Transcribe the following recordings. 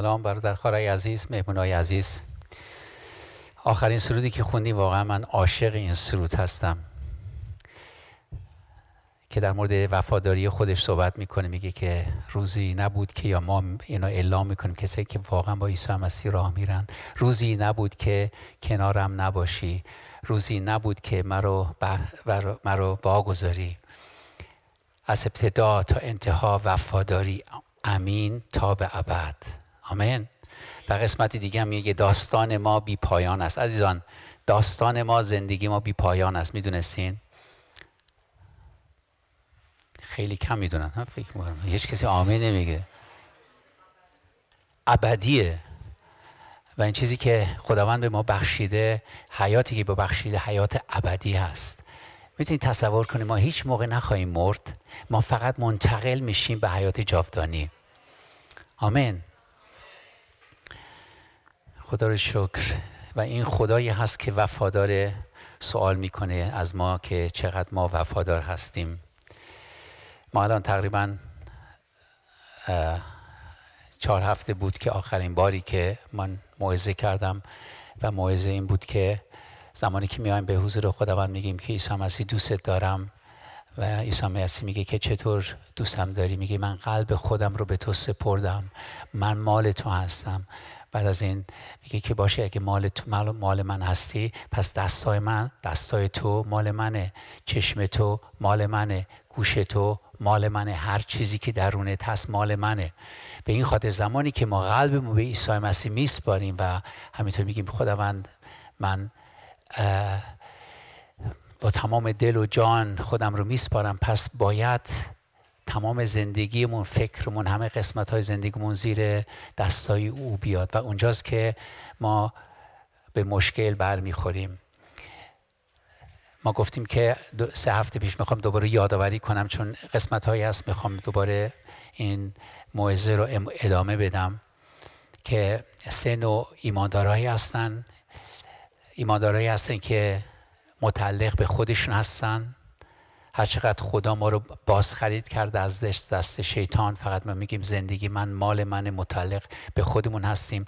سلام برادر خارای عزیز مهمونای عزیز آخرین سرودی که خوندیم واقعا من عاشق این سرود هستم که در مورد وفاداری خودش صحبت میکنه میگه که روزی نبود که یا ما اینو اعلام میکنیم کسی که واقعا با عیسی مسیح راه میرن روزی نبود که کنارم نباشی روزی نبود که مرا مرا واگذاری از ابتدا تا انتها وفاداری امین تا به ابد آمین و قسمتی دیگه هم یه داستان ما بی پایان است عزیزان داستان ما زندگی ما بی پایان است میدونستین خیلی کم میدونن هم فکر میکنم هیچ کسی آمین نمیگه ابدیه و این چیزی که خداوند به ما بخشیده حیاتی که به بخشیده حیات ابدی هست میتونید تصور کنید ما هیچ موقع نخواهیم مرد ما فقط منتقل میشیم به حیات جاودانی آمین خدا رو شکر و این خدایی هست که وفادار سوال میکنه از ما که چقدر ما وفادار هستیم ما الان تقریبا چهار هفته بود که آخرین باری که من موعظه کردم و موعظه این بود که زمانی که میایم به حضور خداوند میگیم که عیسی مسیح دوستت دارم و عیسی مسیح میگه که چطور دوستم داری میگه من قلب خودم رو به تو سپردم من مال تو هستم بعد از این میگه که باشه اگه مال تو مال من هستی پس دستای من دستای تو مال منه چشم تو مال منه گوش تو مال منه هر چیزی که درونت هست مال منه به این خاطر زمانی که ما قلبمون به عیسی مسیح میسپاریم و همینطور میگیم خداوند من با تمام دل و جان خودم رو میسپارم پس باید تمام زندگیمون فکرمون همه قسمت های زندگیمون زیر دستای او بیاد و اونجاست که ما به مشکل برمیخوریم ما گفتیم که سه هفته پیش میخوام دوباره یادآوری کنم چون قسمت هایی هست میخوام دوباره این موعظه رو ادامه بدم که سه نوع ایماندارهایی هستن ایماندارهایی هستن که متعلق به خودشون هستن هر چقدر خدا ما رو باز خرید کرده از دست دست شیطان فقط ما میگیم زندگی من مال من متعلق به خودمون هستیم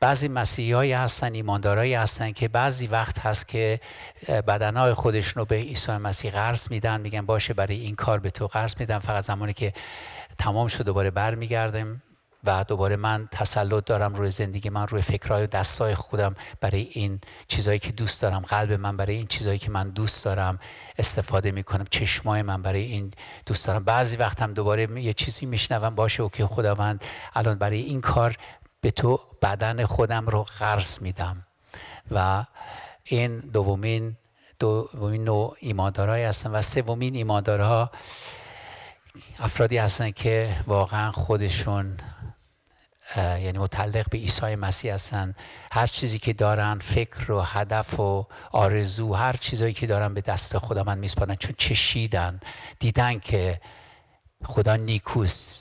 بعضی مسیحیایی هستن ایماندارایی هستن که بعضی وقت هست که بدنهای خودشون رو به عیسی مسیح قرض میدن میگن باشه برای این کار به تو قرض میدم فقط زمانی که تمام شد دوباره برمیگردیم و دوباره من تسلط دارم روی زندگی من روی فکرهای و دستای خودم برای این چیزهایی که دوست دارم قلب من برای این چیزهایی که من دوست دارم استفاده میکنم چشمای من برای این دوست دارم بعضی وقت هم دوباره یه چیزی میشنوم باشه اوکی خداوند الان برای این کار به تو بدن خودم رو قرض میدم و این دومین دومین نوع هستن و سومین ایماندارها افرادی هستن که واقعا خودشون یعنی متعلق به عیسی مسیح هستن هر چیزی که دارن فکر و هدف و آرزو هر چیزایی که دارن به دست خدا من میسپارن چون چشیدن دیدن که خدا نیکوست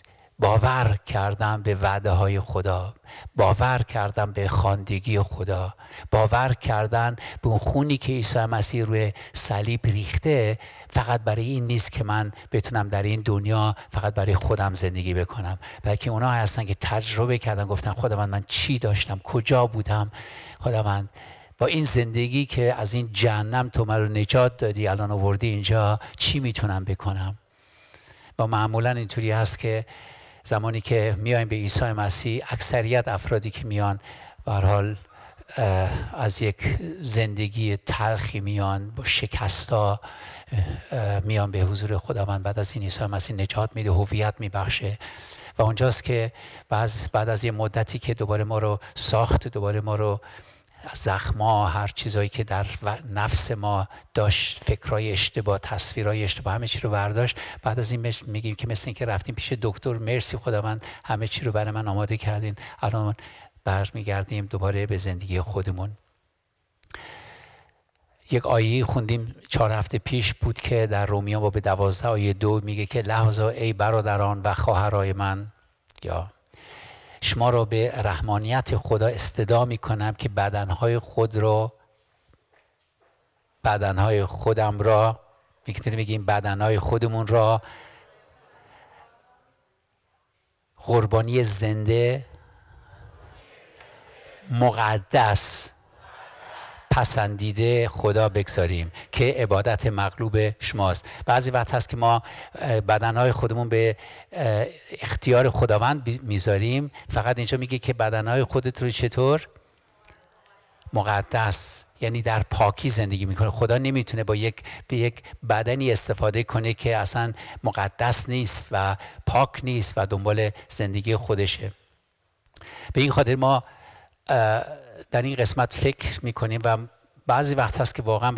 باور کردم به وعده های خدا باور کردم به خاندگی خدا باور کردن به اون خونی که عیسی مسیح روی صلیب ریخته فقط برای این نیست که من بتونم در این دنیا فقط برای خودم زندگی بکنم بلکه اونا هستن که تجربه کردن گفتن خدا من من چی داشتم کجا بودم خدا من با این زندگی که از این جهنم تو من رو نجات دادی الان آوردی اینجا چی میتونم بکنم و معمولا اینطوری هست که زمانی که میایم به عیسی مسیح اکثریت افرادی که میان به حال از یک زندگی تلخی میان با شکستا میان به حضور خداوند بعد از این عیسی مسیح نجات میده هویت میبخشه و اونجاست که بعد از یه مدتی که دوباره ما رو ساخت دوباره ما رو زخما هر چیزایی که در نفس ما داشت فکرای اشتباه تصویرای اشتباه همه چی رو برداشت بعد از این میگیم که مثل اینکه رفتیم پیش دکتر مرسی خداوند همه چی رو برای من آماده کردین الان برمیگردیم دوباره به زندگی خودمون یک آیه خوندیم چهار هفته پیش بود که در رومیان باب دوازده آیه دو میگه که لحظه ای برادران و خواهرای من یا شما را به رحمانیت خدا استدا می کنم که بدنهای خود را بدنهای خودم را میتونیم بگیم بدنهای خودمون را قربانی زنده مقدس پسندیده خدا بگذاریم که عبادت مغلوب شماست بعضی وقت هست که ما بدنهای خودمون به اختیار خداوند میذاریم فقط اینجا میگه که بدنهای خودت رو چطور مقدس یعنی در پاکی زندگی میکنه خدا نمیتونه با یک به یک بدنی استفاده کنه که اصلا مقدس نیست و پاک نیست و دنبال زندگی خودشه به این خاطر ما در این قسمت فکر میکنیم و بعضی وقت هست که واقعا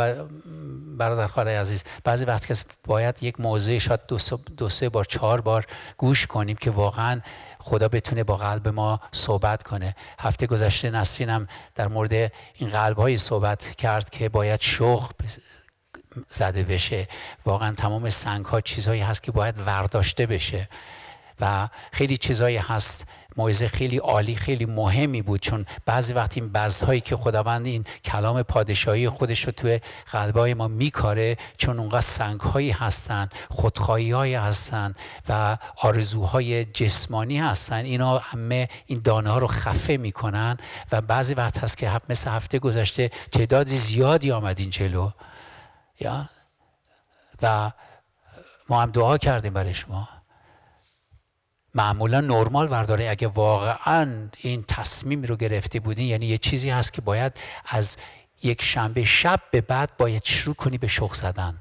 برادر خواهر عزیز بعضی وقت که باید یک موضوع شاید دو سه بار چهار بار گوش کنیم که واقعا خدا بتونه با قلب ما صحبت کنه هفته گذشته نسرین هم در مورد این قلب های صحبت کرد که باید شوق زده بشه واقعا تمام سنگ ها چیزهایی هست که باید ورداشته بشه و خیلی چیزایی هست موعظه خیلی عالی خیلی مهمی بود چون بعضی وقت این بزهایی که خداوند این کلام پادشاهی خودش رو توی قلبای ما میکاره چون اونقدر سنگهایی هستن خودخواهی های هستن و آرزوهای جسمانی هستن اینا همه این دانه ها رو خفه میکنن و بعضی وقت هست که مثل هفته گذشته تعداد زیادی آمد این جلو یا و ما هم دعا کردیم برای شما معمولا نرمال ورداره اگه واقعا این تصمیم رو گرفته بودین یعنی یه چیزی هست که باید از یک شنبه شب به بعد باید شروع کنی به شخ زدن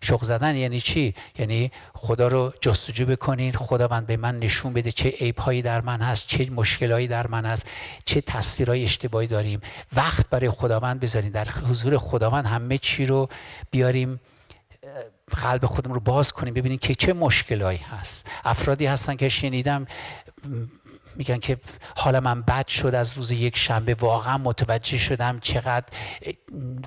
شخ زدن یعنی چی؟ یعنی خدا رو جستجو بکنین خداوند به من نشون بده چه عیب هایی در من هست چه مشکل هایی در من هست چه تصویرهای اشتباهی داریم وقت برای خداوند بذارین در حضور خداوند همه چی رو بیاریم قلب خودم رو باز کنیم ببینیم که چه مشکلایی هست افرادی هستن که شنیدم میگن که حالا من بد شد از روز یک شنبه واقعا متوجه شدم چقدر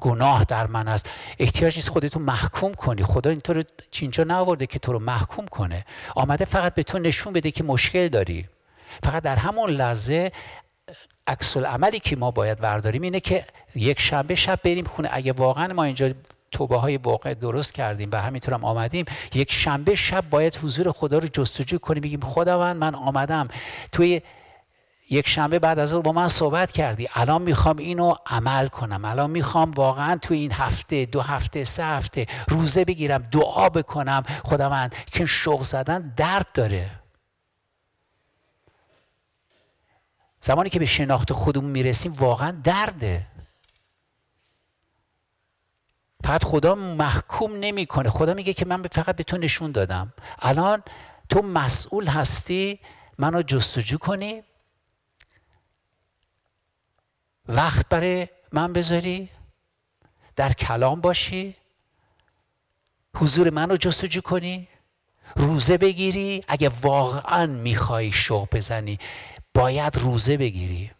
گناه در من است احتیاج نیست خودتو محکوم کنی خدا اینطور اینجا نورده که تو رو محکوم کنه آمده فقط به تو نشون بده که مشکل داری فقط در همون لحظه عکس عملی که ما باید ورداریم اینه که یک شنبه شب بریم خونه اگه واقعا ما اینجا توبه های واقع درست کردیم و همینطور هم آمدیم یک شنبه شب باید حضور خدا رو جستجو کنیم بگیم خداوند من آمدم توی یک شنبه بعد از اون با من صحبت کردی الان میخوام اینو عمل کنم الان میخوام واقعا تو این هفته دو هفته سه هفته روزه بگیرم دعا بکنم خداوند که شوق زدن درد داره زمانی که به شناخت خودمون میرسیم واقعا درده فقط خدا محکوم نمیکنه خدا میگه که من فقط به تو نشون دادم الان تو مسئول هستی منو جستجو کنی وقت برای من بذاری در کلام باشی حضور منو جستجو کنی روزه بگیری اگه واقعا میخوای شوق بزنی باید روزه بگیری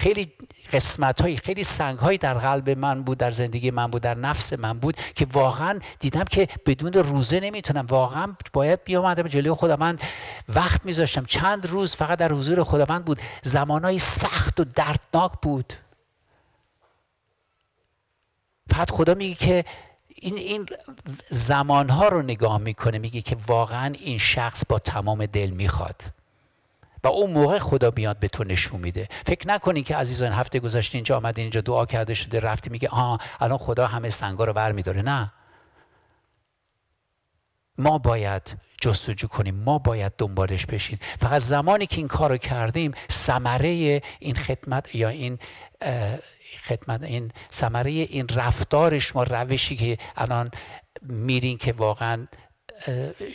خیلی قسمت های خیلی سنگ در قلب من بود در زندگی من بود در نفس من بود که واقعا دیدم که بدون روزه نمیتونم واقعا باید بیامدم جلوی من وقت میذاشتم چند روز فقط در حضور من بود های سخت و دردناک بود فقط خدا میگه که این این ها رو نگاه میکنه میگه که واقعا این شخص با تمام دل میخواد و اون موقع خدا میاد به تو نشون میده فکر نکنین که عزیزان هفته گذشته اینجا آمده اینجا دعا کرده شده رفتی میگه آه الان خدا همه سنگا رو بر میداره نه ما باید جستجو کنیم ما باید دنبالش بشین فقط زمانی که این کار رو کردیم ثمره این خدمت یا این خدمت این ثمره این رفتارش ما روشی که الان میرین که واقعا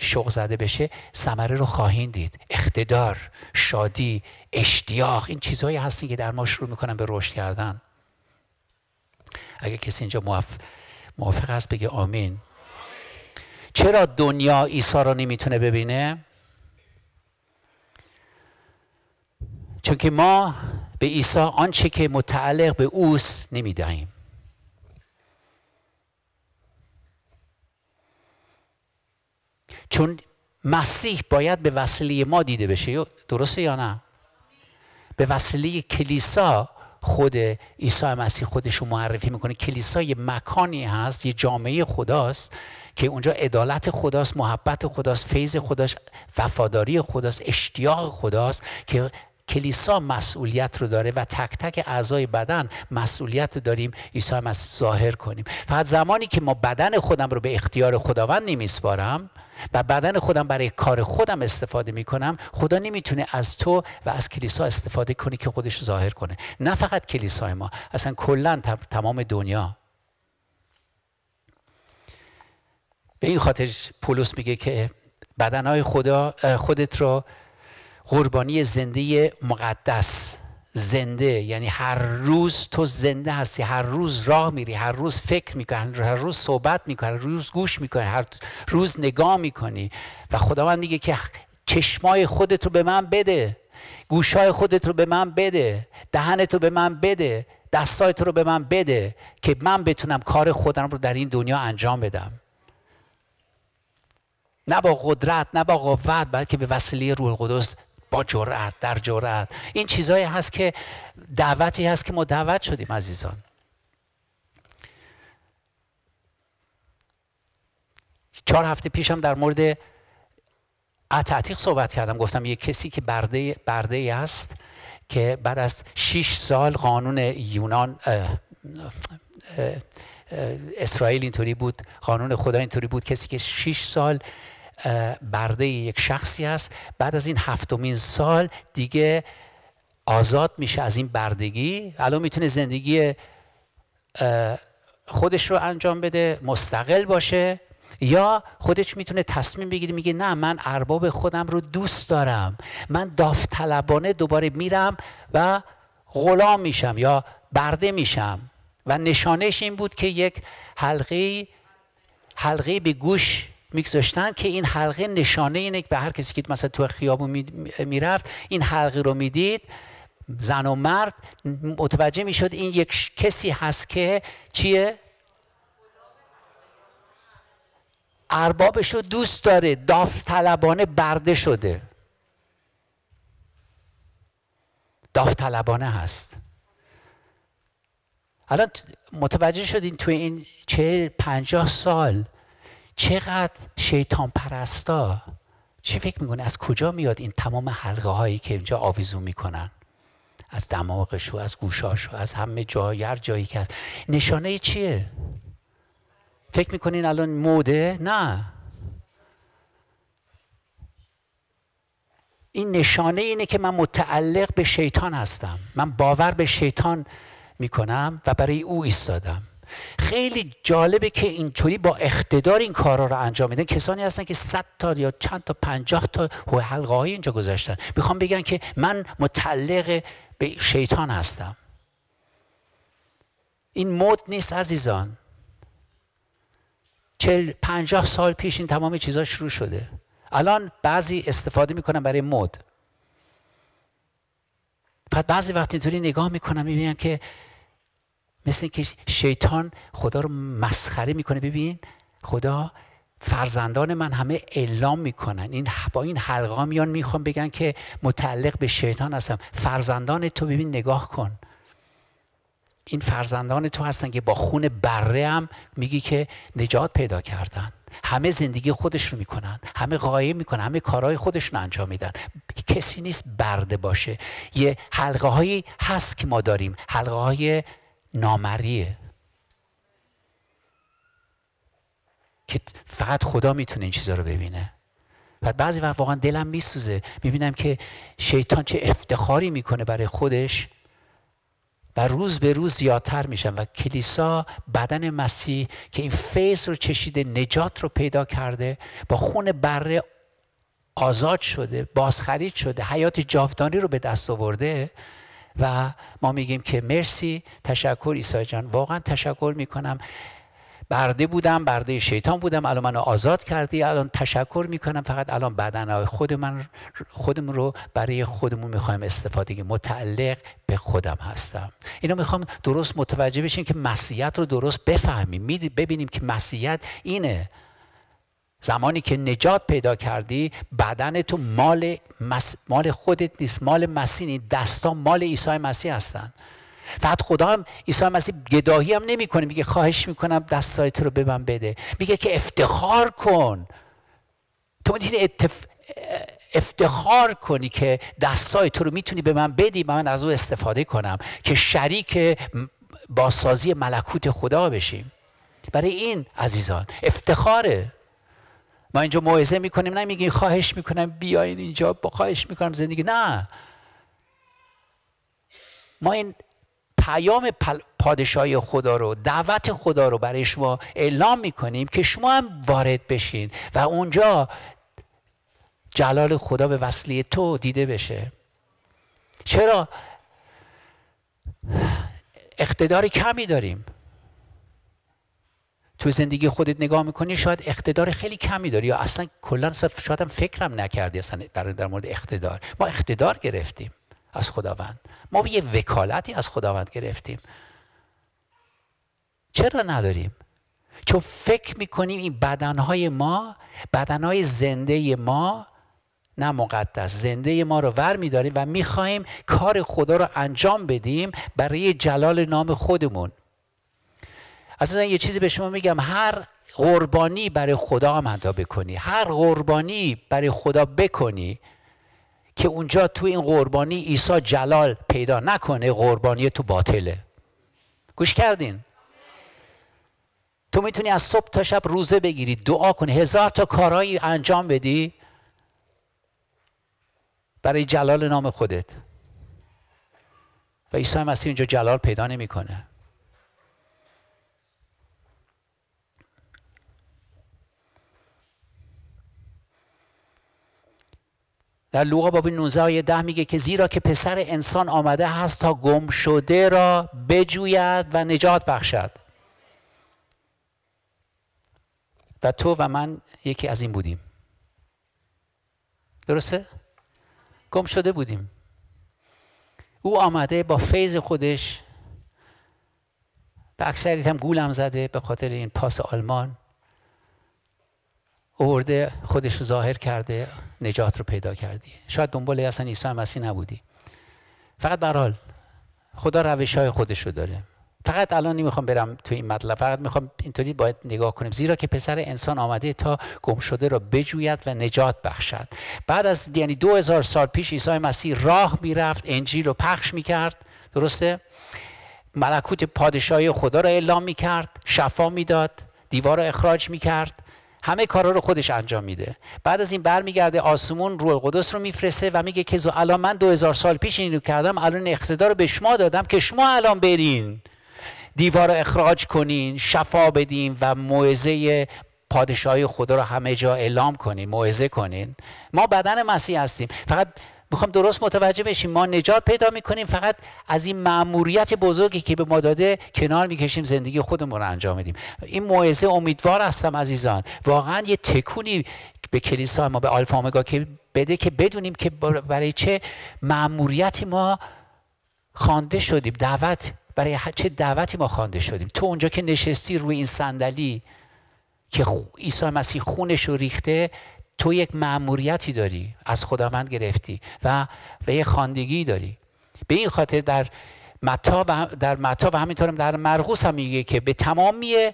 شوق زده بشه ثمره رو خواهین دید اقتدار شادی اشتیاق این چیزهایی هستن که در ما شروع میکنن به رشد کردن اگه کسی اینجا موف... موافق هست بگه آمین. چرا دنیا ایسا رو نمیتونه ببینه چون که ما به عیسی آنچه که متعلق به اوست نمیدهیم چون مسیح باید به وسیله ما دیده بشه درسته یا نه به وسیله کلیسا خود عیسی مسیح خودش رو معرفی میکنه کلیسا یه مکانی هست یه جامعه خداست که اونجا عدالت خداست محبت خداست فیض خداست وفاداری خداست اشتیاق خداست که کلیسا مسئولیت رو داره و تک تک اعضای بدن مسئولیت رو داریم عیسی مسیح ظاهر کنیم فقط زمانی که ما بدن خودم رو به اختیار خداوند نمیسپارم و بدن خودم برای کار خودم استفاده میکنم خدا نمیتونه از تو و از کلیسا استفاده کنی که خودش ظاهر کنه نه فقط کلیسای ما اصلا کلا تمام دنیا به این خاطر پولس میگه که بدنهای خدا خودت رو قربانی زنده مقدس زنده یعنی هر روز تو زنده هستی هر روز راه میری هر روز فکر میکنی هر روز صحبت میکنی هر روز گوش میکنی هر روز نگاه میکنی و خداوند میگه که چشمای خودت رو به من بده گوشای خودت رو به من بده دهنت رو به من بده دستایت رو به من بده که من بتونم کار خودم رو در این دنیا انجام بدم نه با قدرت نه با قوت بلکه به وسیله روح القدس با جرأت در جرأت این چیزایی هست که دعوتی هست که ما دعوت شدیم عزیزان چهار هفته پیشم در مورد اتعتیق صحبت کردم گفتم یه کسی که برده برده است که بعد از 6 سال قانون یونان اسرائیل اینطوری بود قانون خدا اینطوری بود کسی که 6 سال برده یک شخصی است بعد از این هفتمین سال دیگه آزاد میشه از این بردگی الان میتونه زندگی خودش رو انجام بده مستقل باشه یا خودش میتونه تصمیم بگیره میگه نه من ارباب خودم رو دوست دارم من داوطلبانه دوباره میرم و غلام میشم یا برده میشم و نشانش این بود که یک حلقه حلقه به گوش میگذاشتن که این حلقه نشانه اینه که به هر کسی که مثلا تو خیابون میرفت این حلقه رو میدید زن و مرد متوجه میشد این یک کسی هست که چیه اربابش رو دوست داره داوطلبانه برده شده داوطلبانه هست الان متوجه شدین تو این چهل پنجاه سال چقدر شیطان پرستا چی فکر میکنه از کجا میاد این تمام حلقه هایی که اینجا آویزون میکنن از دماغش و از گوشاش و از همه جای هر جایی که هست نشانه چیه فکر میکنین الان موده نه این نشانه اینه که من متعلق به شیطان هستم من باور به شیطان میکنم و برای او ایستادم خیلی جالبه که اینطوری با اقتدار این کارا رو انجام میدن کسانی هستن که 100 تا یا چند تا 50 تا حلقه های اینجا گذاشتن میخوام بگن که من متعلق به شیطان هستم این مد نیست عزیزان چل پنجاه سال پیش این تمام چیزها شروع شده الان بعضی استفاده میکنن برای مد بعد بعضی وقت اینطوری نگاه میکنم میبینم که مثل اینکه شیطان خدا رو مسخره میکنه ببین خدا فرزندان من همه اعلام میکنن این با این حلقا میان میخوان بگن که متعلق به شیطان هستم فرزندان تو ببین نگاه کن این فرزندان تو هستن که با خون بره هم میگی که نجات پیدا کردن همه زندگی خودش رو میکنن همه قایم میکنن همه کارهای رو انجام میدن کسی نیست برده باشه یه حلقه هایی هست که ما داریم حلقه های نامریه که فقط خدا میتونه این چیزا رو ببینه و بعضی وقت واقعا دلم میسوزه میبینم که شیطان چه افتخاری میکنه برای خودش و روز به روز زیادتر میشن و کلیسا بدن مسیح که این فیض رو چشیده نجات رو پیدا کرده با خون بره آزاد شده بازخرید شده حیات جاودانی رو به دست آورده و ما میگیم که مرسی تشکر عیسی جان واقعا تشکر میکنم برده بودم برده شیطان بودم الان منو آزاد کردی الان تشکر میکنم فقط الان بدنهای خود من خودمون رو برای خودمون میخوایم استفاده کنیم متعلق به خودم هستم اینو میخوام درست متوجه بشیم که مسیحیت رو درست بفهمیم ببینیم که مسیحیت اینه زمانی که نجات پیدا کردی بدن تو مال, مال خودت نیست مال مسیح نیست دستا مال عیسی مسیح هستن فقط خدا هم عیسی مسیح گداهی هم نمیکنه میگه خواهش میکنم تو رو به من بده میگه که افتخار کن تو میتونی افتخار کنی که دستای تو رو میتونی به من بدی من از او استفاده کنم که شریک باسازی ملکوت خدا بشیم برای این عزیزان افتخاره ما اینجا موعظه میکنیم میگیم خواهش میکنم بیاین اینجا با خواهش میکنم زندگی نه ما این پیام پادشاهی خدا رو دعوت خدا رو برای شما اعلام میکنیم که شما هم وارد بشین و اونجا جلال خدا به وصلی تو دیده بشه چرا اقتدار کمی داریم تو زندگی خودت نگاه میکنی شاید اقتدار خیلی کمی داری یا اصلا کلا شاید هم فکرم نکردی اصلا در, در مورد اقتدار ما اقتدار گرفتیم از خداوند ما یه وکالتی از خداوند گرفتیم چرا نداریم چون فکر میکنیم این بدنهای ما بدنهای زنده ما نه مقدس زنده ما رو ور میداریم و میخواهیم کار خدا رو انجام بدیم برای جلال نام خودمون اصلا یه چیزی به شما میگم هر قربانی برای خدا هم بکنی هر قربانی برای خدا بکنی که اونجا تو این قربانی عیسی جلال پیدا نکنه قربانی تو باطله گوش کردین تو میتونی از صبح تا شب روزه بگیری دعا کنی هزار تا کارهایی انجام بدی برای جلال نام خودت و عیسی مسیح اونجا جلال پیدا نمیکنه در لوقا باب 19 آیه 10 میگه که زیرا که پسر انسان آمده هست تا گم شده را بجوید و نجات بخشد و تو و من یکی از این بودیم درسته؟ گم شده بودیم او آمده با فیض خودش به اکثریت هم گولم زده به خاطر این پاس آلمان اورده خودش رو ظاهر کرده نجات رو پیدا کردی شاید دنبال اصلا عیسی مسیح نبودی فقط به حال خدا روش های خودش رو داره فقط الان نمیخوام برم تو این مطلب فقط میخوام اینطوری باید نگاه کنیم زیرا که پسر انسان آمده تا گم شده را بجوید و نجات بخشد بعد از یعنی دو سال پیش عیسی مسیح راه میرفت انجیل رو پخش میکرد درسته ملکوت پادشاهی خدا را اعلام میکرد شفا میداد دیوار را اخراج میکرد همه کارا رو خودش انجام میده بعد از این برمیگرده آسمون روح القدس رو میفرسه و میگه که الان من 2000 سال پیش این رو کردم الان اقتدار رو به شما دادم که شما الان برین دیوار رو اخراج کنین شفا بدین و موعظه پادشاهی خدا رو همه جا اعلام کنین موعظه کنین ما بدن مسیح هستیم فقط میخوام درست متوجه بشیم ما نجات پیدا میکنیم فقط از این مأموریت بزرگی که به ما داده کنار میکشیم زندگی خودمون رو انجام میدیم این موعظه امیدوار هستم عزیزان واقعا یه تکونی به کلیسا ما به آلفا که بده که بدونیم که برای چه معموریتی ما خوانده شدیم دعوت برای چه دعوتی ما خوانده شدیم تو اونجا که نشستی روی این صندلی که عیسی مسیح خونش رو ریخته تو یک مأموریتی داری از خداوند گرفتی و و یه خاندگی داری به این خاطر در متا و در متا و همینطورم در مرقس هم میگه که به تمامی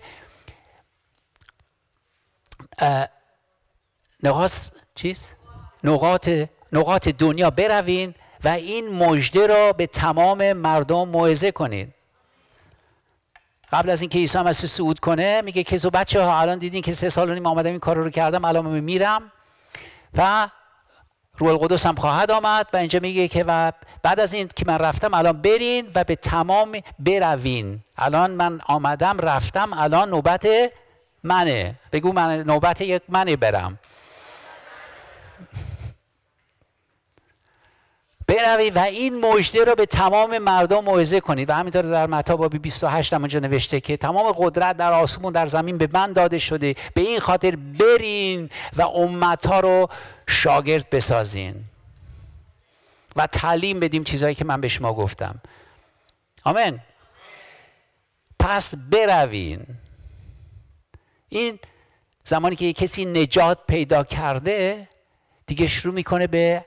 نقاط چیز نقاط نقاط دنیا بروین و این مژده را به تمام مردم موعظه کنید قبل از اینکه عیسی مسیح صعود کنه میگه که بچه ها الان دیدین که سه سال و نیم آمدم این کار رو کردم الان میرم و روح القدس هم خواهد آمد و اینجا میگه که و بعد از این که من رفتم الان برین و به تمام بروین الان من آمدم رفتم الان نوبت منه بگو من نوبت یک منه برم بروید و این مژده را به تمام مردم موعظه کنید و همینطور در متا بابی 28 هم اونجا نوشته که تمام قدرت در آسمون در زمین به من داده شده به این خاطر برین و امت ها رو شاگرد بسازین و تعلیم بدیم چیزهایی که من به شما گفتم آمین پس بروین این زمانی که کسی نجات پیدا کرده دیگه شروع میکنه به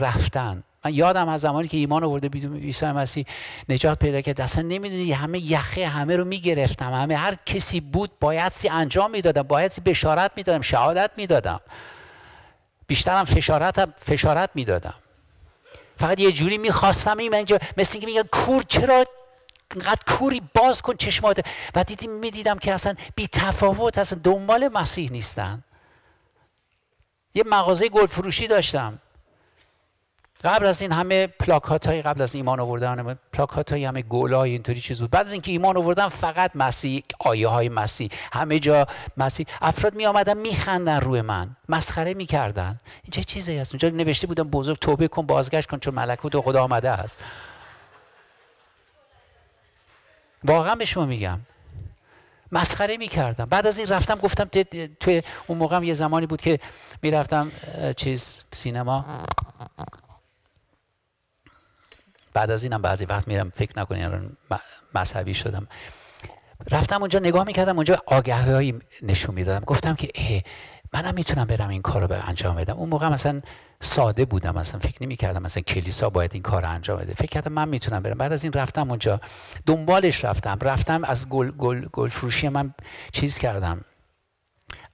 رفتن من یادم از زمانی که ایمان آورده بیدون عیسی مسیح نجات پیدا کرد اصلا نمیدونی همه یخه همه رو میگرفتم همه هر کسی بود باید سی انجام میدادم باید سی بشارت میدادم شهادت میدادم بیشترم هم فشارت میدادم فقط یه جوری میخواستم این اینجا مثل اینکه میگن کور چرا اینقدر کوری باز کن چشمات و دیدیم میدیدم که اصلا بی تفاوت اصلا دنبال مسیح نیستن یه مغازه گل فروشی داشتم قبل از این همه پلاکات های قبل از ایمان آوردن پلاکات های همه های اینطوری چیز بود بعد از اینکه ایمان آوردن فقط مسیح آیه های مسیح همه جا مسیح افراد می آمدن می خندن روی من مسخره می کردن چه چیزی هست اونجا نوشته بودم بزرگ توبه کن بازگشت کن چون ملکوت خدا آمده است واقعا به شما میگم مسخره میکردم بعد از این رفتم گفتم توی اون موقع یه زمانی بود که میرفتم چیز سینما بعد از اینم بعضی وقت میرم فکر نکنین الان مذهبی شدم رفتم اونجا نگاه میکردم اونجا آگهی نشون میدادم گفتم که منم میتونم برم این کار رو به انجام بدم اون موقع مثلا ساده بودم مثلا فکر نمی کردم مثلا کلیسا باید این کار انجام بده فکر کردم من میتونم برم بعد از این رفتم اونجا دنبالش رفتم رفتم از گل, گل،, گل فروشی من چیز کردم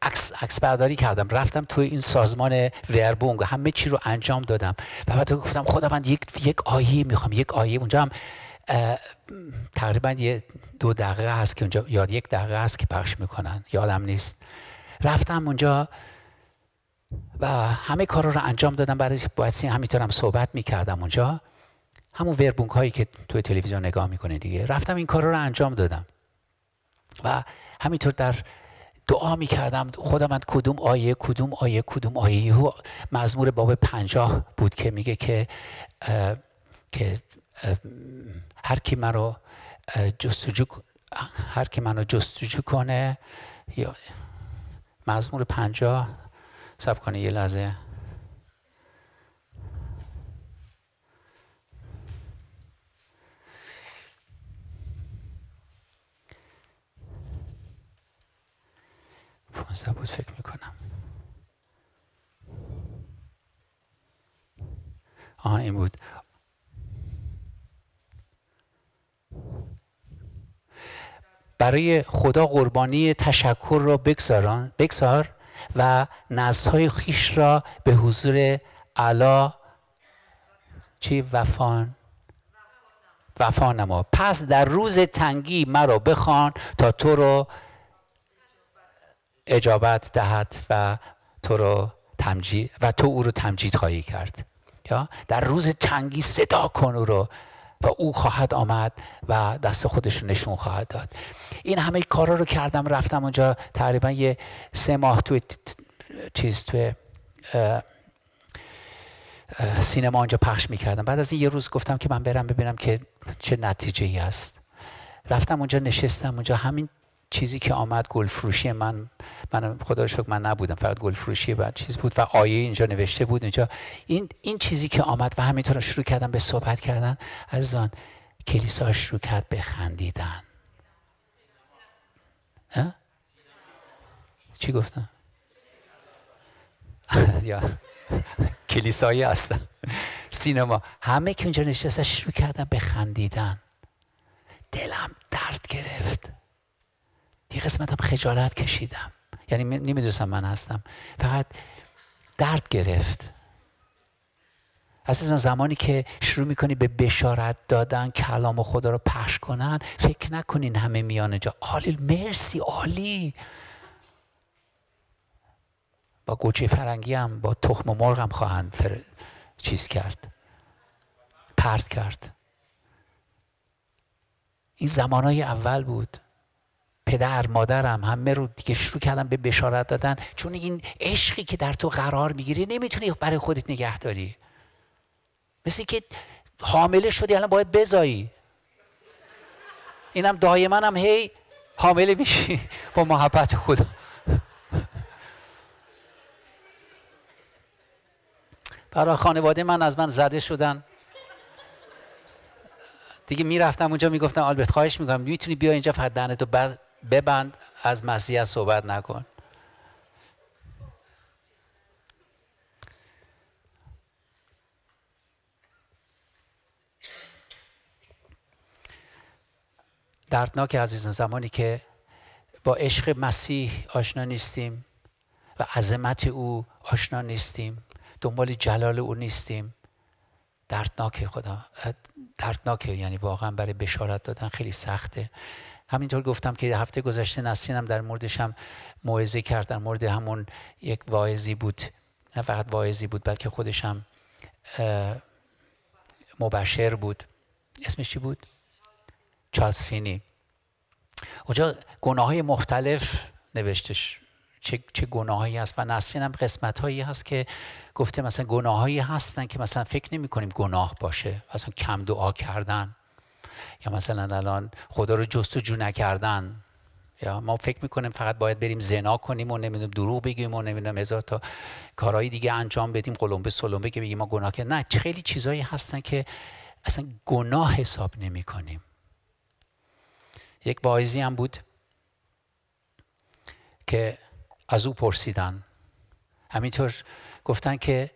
عکس عکس برداری کردم رفتم توی این سازمان وربونگ همه چی رو انجام دادم و بعد گفتم خداوند یک یک آیه میخوام یک آیه اونجا هم تقریبا یه دو دقیقه هست که اونجا یاد یک دقیقه هست که پخش میکنن یادم نیست رفتم اونجا و همه کار رو انجام دادم برای باعثی همینطورم صحبت میکردم اونجا همون وربونگ هایی که توی تلویزیون نگاه میکنه دیگه رفتم این کار رو انجام دادم و همینطور در دعا میکردم کردم خودم من کدوم آیه کدوم آیه کدوم آیه مزمور باب پنجاه بود که میگه که اه، که اه، هر کی من رو جستجو هر کی منو جستجو کنه یا مزمور پنجاه سب کنه یه لحظه 15 بود فکر میکنم آها این بود برای خدا قربانی تشکر را بگذاران بگذار و نزدهای خیش را به حضور علا چی وفان وفا نما پس در روز تنگی مرا بخوان تا تو رو اجابت دهد و تو رو تمجید و تو او رو تمجید خواهی کرد یا در روز چنگی صدا کن او رو و او خواهد آمد و دست خودش رو نشون خواهد داد این همه کارا رو کردم رفتم اونجا تقریبا یه سه ماه توی چیز توی سینما اونجا پخش میکردم بعد از این یه روز گفتم که من برم ببینم که چه نتیجه ای است رفتم اونجا نشستم اونجا همین چیزی که آمد فروشی من من خدا رو من نبودم فقط گلفروشی بعد چیز بود و آیه اینجا نوشته بود اینجا این این چیزی که آمد و همینطور شروع کردن به صحبت کردن از آن کلیسا شروع کرد به خندیدن چی گفتم یا کلیسایی هستن سینما همه که اینجا نشسته شروع کردن به خندیدن دلم درد گرفت یه هم خجالت کشیدم یعنی نمیدونستم من هستم فقط درد گرفت اساسا زمانی که شروع میکنی به بشارت دادن کلام خدا رو پخش کنن فکر نکنین همه میان جا عالی مرسی عالی با گوچه فرنگی هم با تخم مرغ هم خواهند فر... چیز کرد پرت کرد این زمانای اول بود پدر مادرم همه رو دیگه شروع کردم به بشارت دادن چون این عشقی که در تو قرار میگیری نمیتونی برای خودت نگه داری مثل که حامله شدی الان باید بزایی اینم دایما هم هی حامله میشی با محبت خدا برای خانواده من از من زده شدن دیگه میرفتم اونجا میگفتم آلبرت خواهش میکنم میتونی بیا اینجا فقط دهنتو ببند از مسیح صحبت نکن دردناک عزیزان زمانی که با عشق مسیح آشنا نیستیم و عظمت او آشنا نیستیم دنبال جلال او نیستیم دردناکه خدا دردناکه یعنی واقعا برای بشارت دادن خیلی سخته همینطور گفتم که هفته گذشته نسرینم در موردش هم موعظه کرد در مورد همون یک واعظی بود نه فقط واعظی بود بلکه خودش هم مبشر بود اسمش چی بود؟ چارلز فینی اونجا گناه های مختلف نوشتش چه, چه گناهایی هست و نسرین هم قسمت هایی هست که گفته مثلا گناهایی هستن که مثلا فکر نمی گناه باشه مثلا کم دعا کردن یا مثلا الان خدا رو جستجو نکردن یا ما فکر میکنیم فقط باید بریم زنا کنیم و نمیدونم دروغ بگیم و نمیدونم هزار تا کارهای دیگه انجام بدیم قلمبه سلمبه که بگیم ما گناه کرد نه خیلی چیزایی هستن که اصلا گناه حساب نمی کنیم یک واعظی هم بود که از او پرسیدن همینطور گفتن که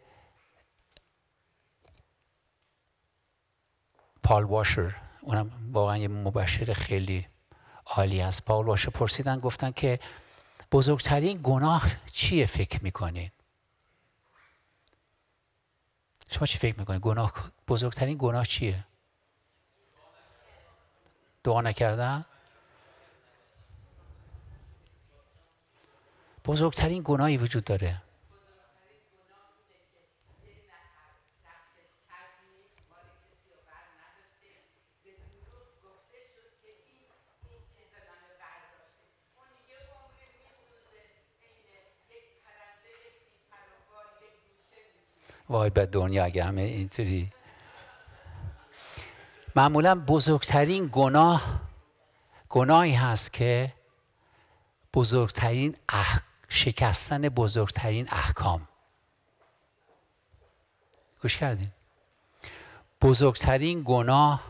پال واشر اونم واقعا یه مبشر خیلی عالی است باشه پرسیدن گفتن که بزرگترین گناه چیه فکر میکنین شما چی فکر میکنین گناه بزرگترین گناه چیه دعا نکردن بزرگترین گناهی وجود داره وای به دنیا اگه همه اینطوری معمولا بزرگترین گناه گناهی هست که بزرگترین اح... شکستن بزرگترین احکام گوش کردین بزرگترین گناه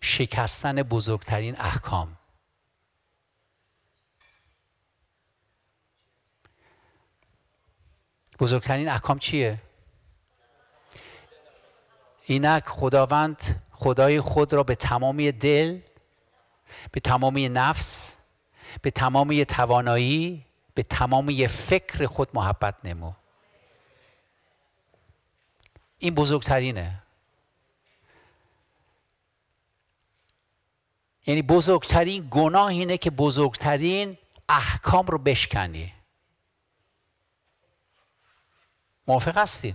شکستن بزرگترین احکام بزرگترین احکام چیه؟ اینک خداوند خدای خود را به تمامی دل به تمامی نفس به تمامی توانایی به تمامی فکر خود محبت نمو این بزرگترینه یعنی بزرگترین گناه اینه که بزرگترین احکام رو بشکنی موافق هستین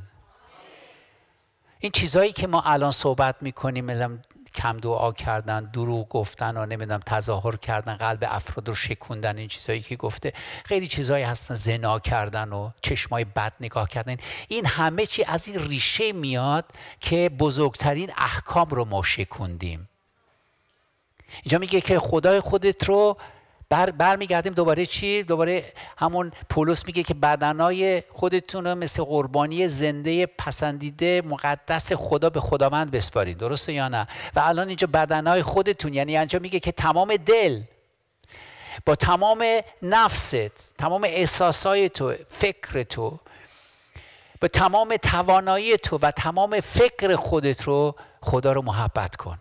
این چیزهایی که ما الان صحبت میکنیم کم دعا کردن دروغ گفتن و نمیدونم تظاهر کردن قلب افراد رو شکوندن این چیزهایی که گفته خیلی چیزهایی هستن زنا کردن و چشمای بد نگاه کردن این همه چی از این ریشه میاد که بزرگترین احکام رو ما شکوندیم اینجا میگه که خدای خودت رو بر, بر دوباره چی؟ دوباره همون پولس میگه که بدنای خودتون رو مثل قربانی زنده پسندیده مقدس خدا به خداوند بسپارید درسته یا نه؟ و الان اینجا بدنای خودتون یعنی اینجا میگه که تمام دل با تمام نفست تمام احساسای تو فکر تو به تمام توانایی تو و تمام فکر خودت رو خدا رو محبت کن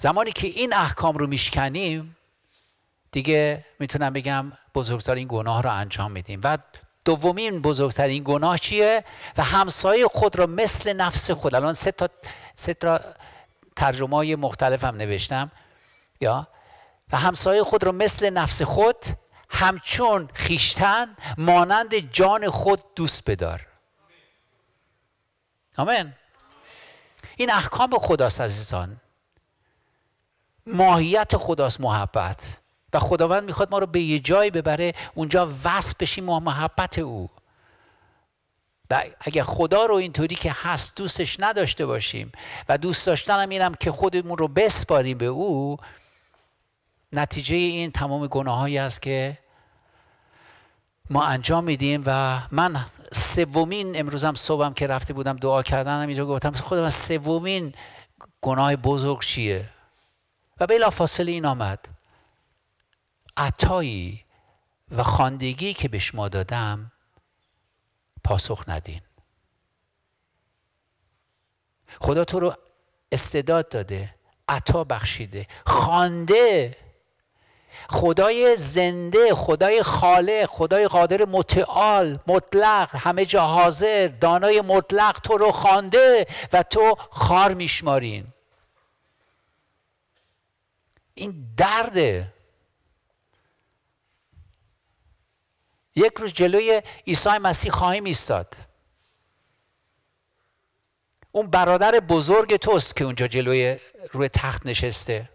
زمانی که این احکام رو میشکنیم دیگه میتونم بگم بزرگترین گناه رو انجام میدیم و دومین بزرگترین گناه چیه و همسایه خود را مثل نفس خود الان سه تا سه تا ترجمه های مختلف هم نوشتم یا و همسایه خود را مثل نفس خود همچون خیشتن مانند جان خود دوست بدار آمین این احکام خداست عزیزان ماهیت خداست محبت و خداوند میخواد ما رو به یه جای ببره اونجا وصل بشیم و محبت او و اگر خدا رو اینطوری که هست دوستش نداشته باشیم و دوست داشتن هم اینم که خودمون رو بسپاریم به او نتیجه این تمام گناهایی است که ما انجام میدیم و من سومین امروزم صبحم که رفته بودم دعا کردنم اینجا گفتم خودم سومین گناه بزرگ چیه و بلا فاصله این آمد عطایی و خاندگی که به شما دادم پاسخ ندین خدا تو رو استعداد داده عطا بخشیده خانده خدای زنده خدای خالق خدای قادر متعال مطلق همه جا حاضر دانای مطلق تو رو خوانده و تو خار میشمارین این درده یک روز جلوی عیسی مسیح خواهیم ایستاد اون برادر بزرگ توست که اونجا جلوی روی تخت نشسته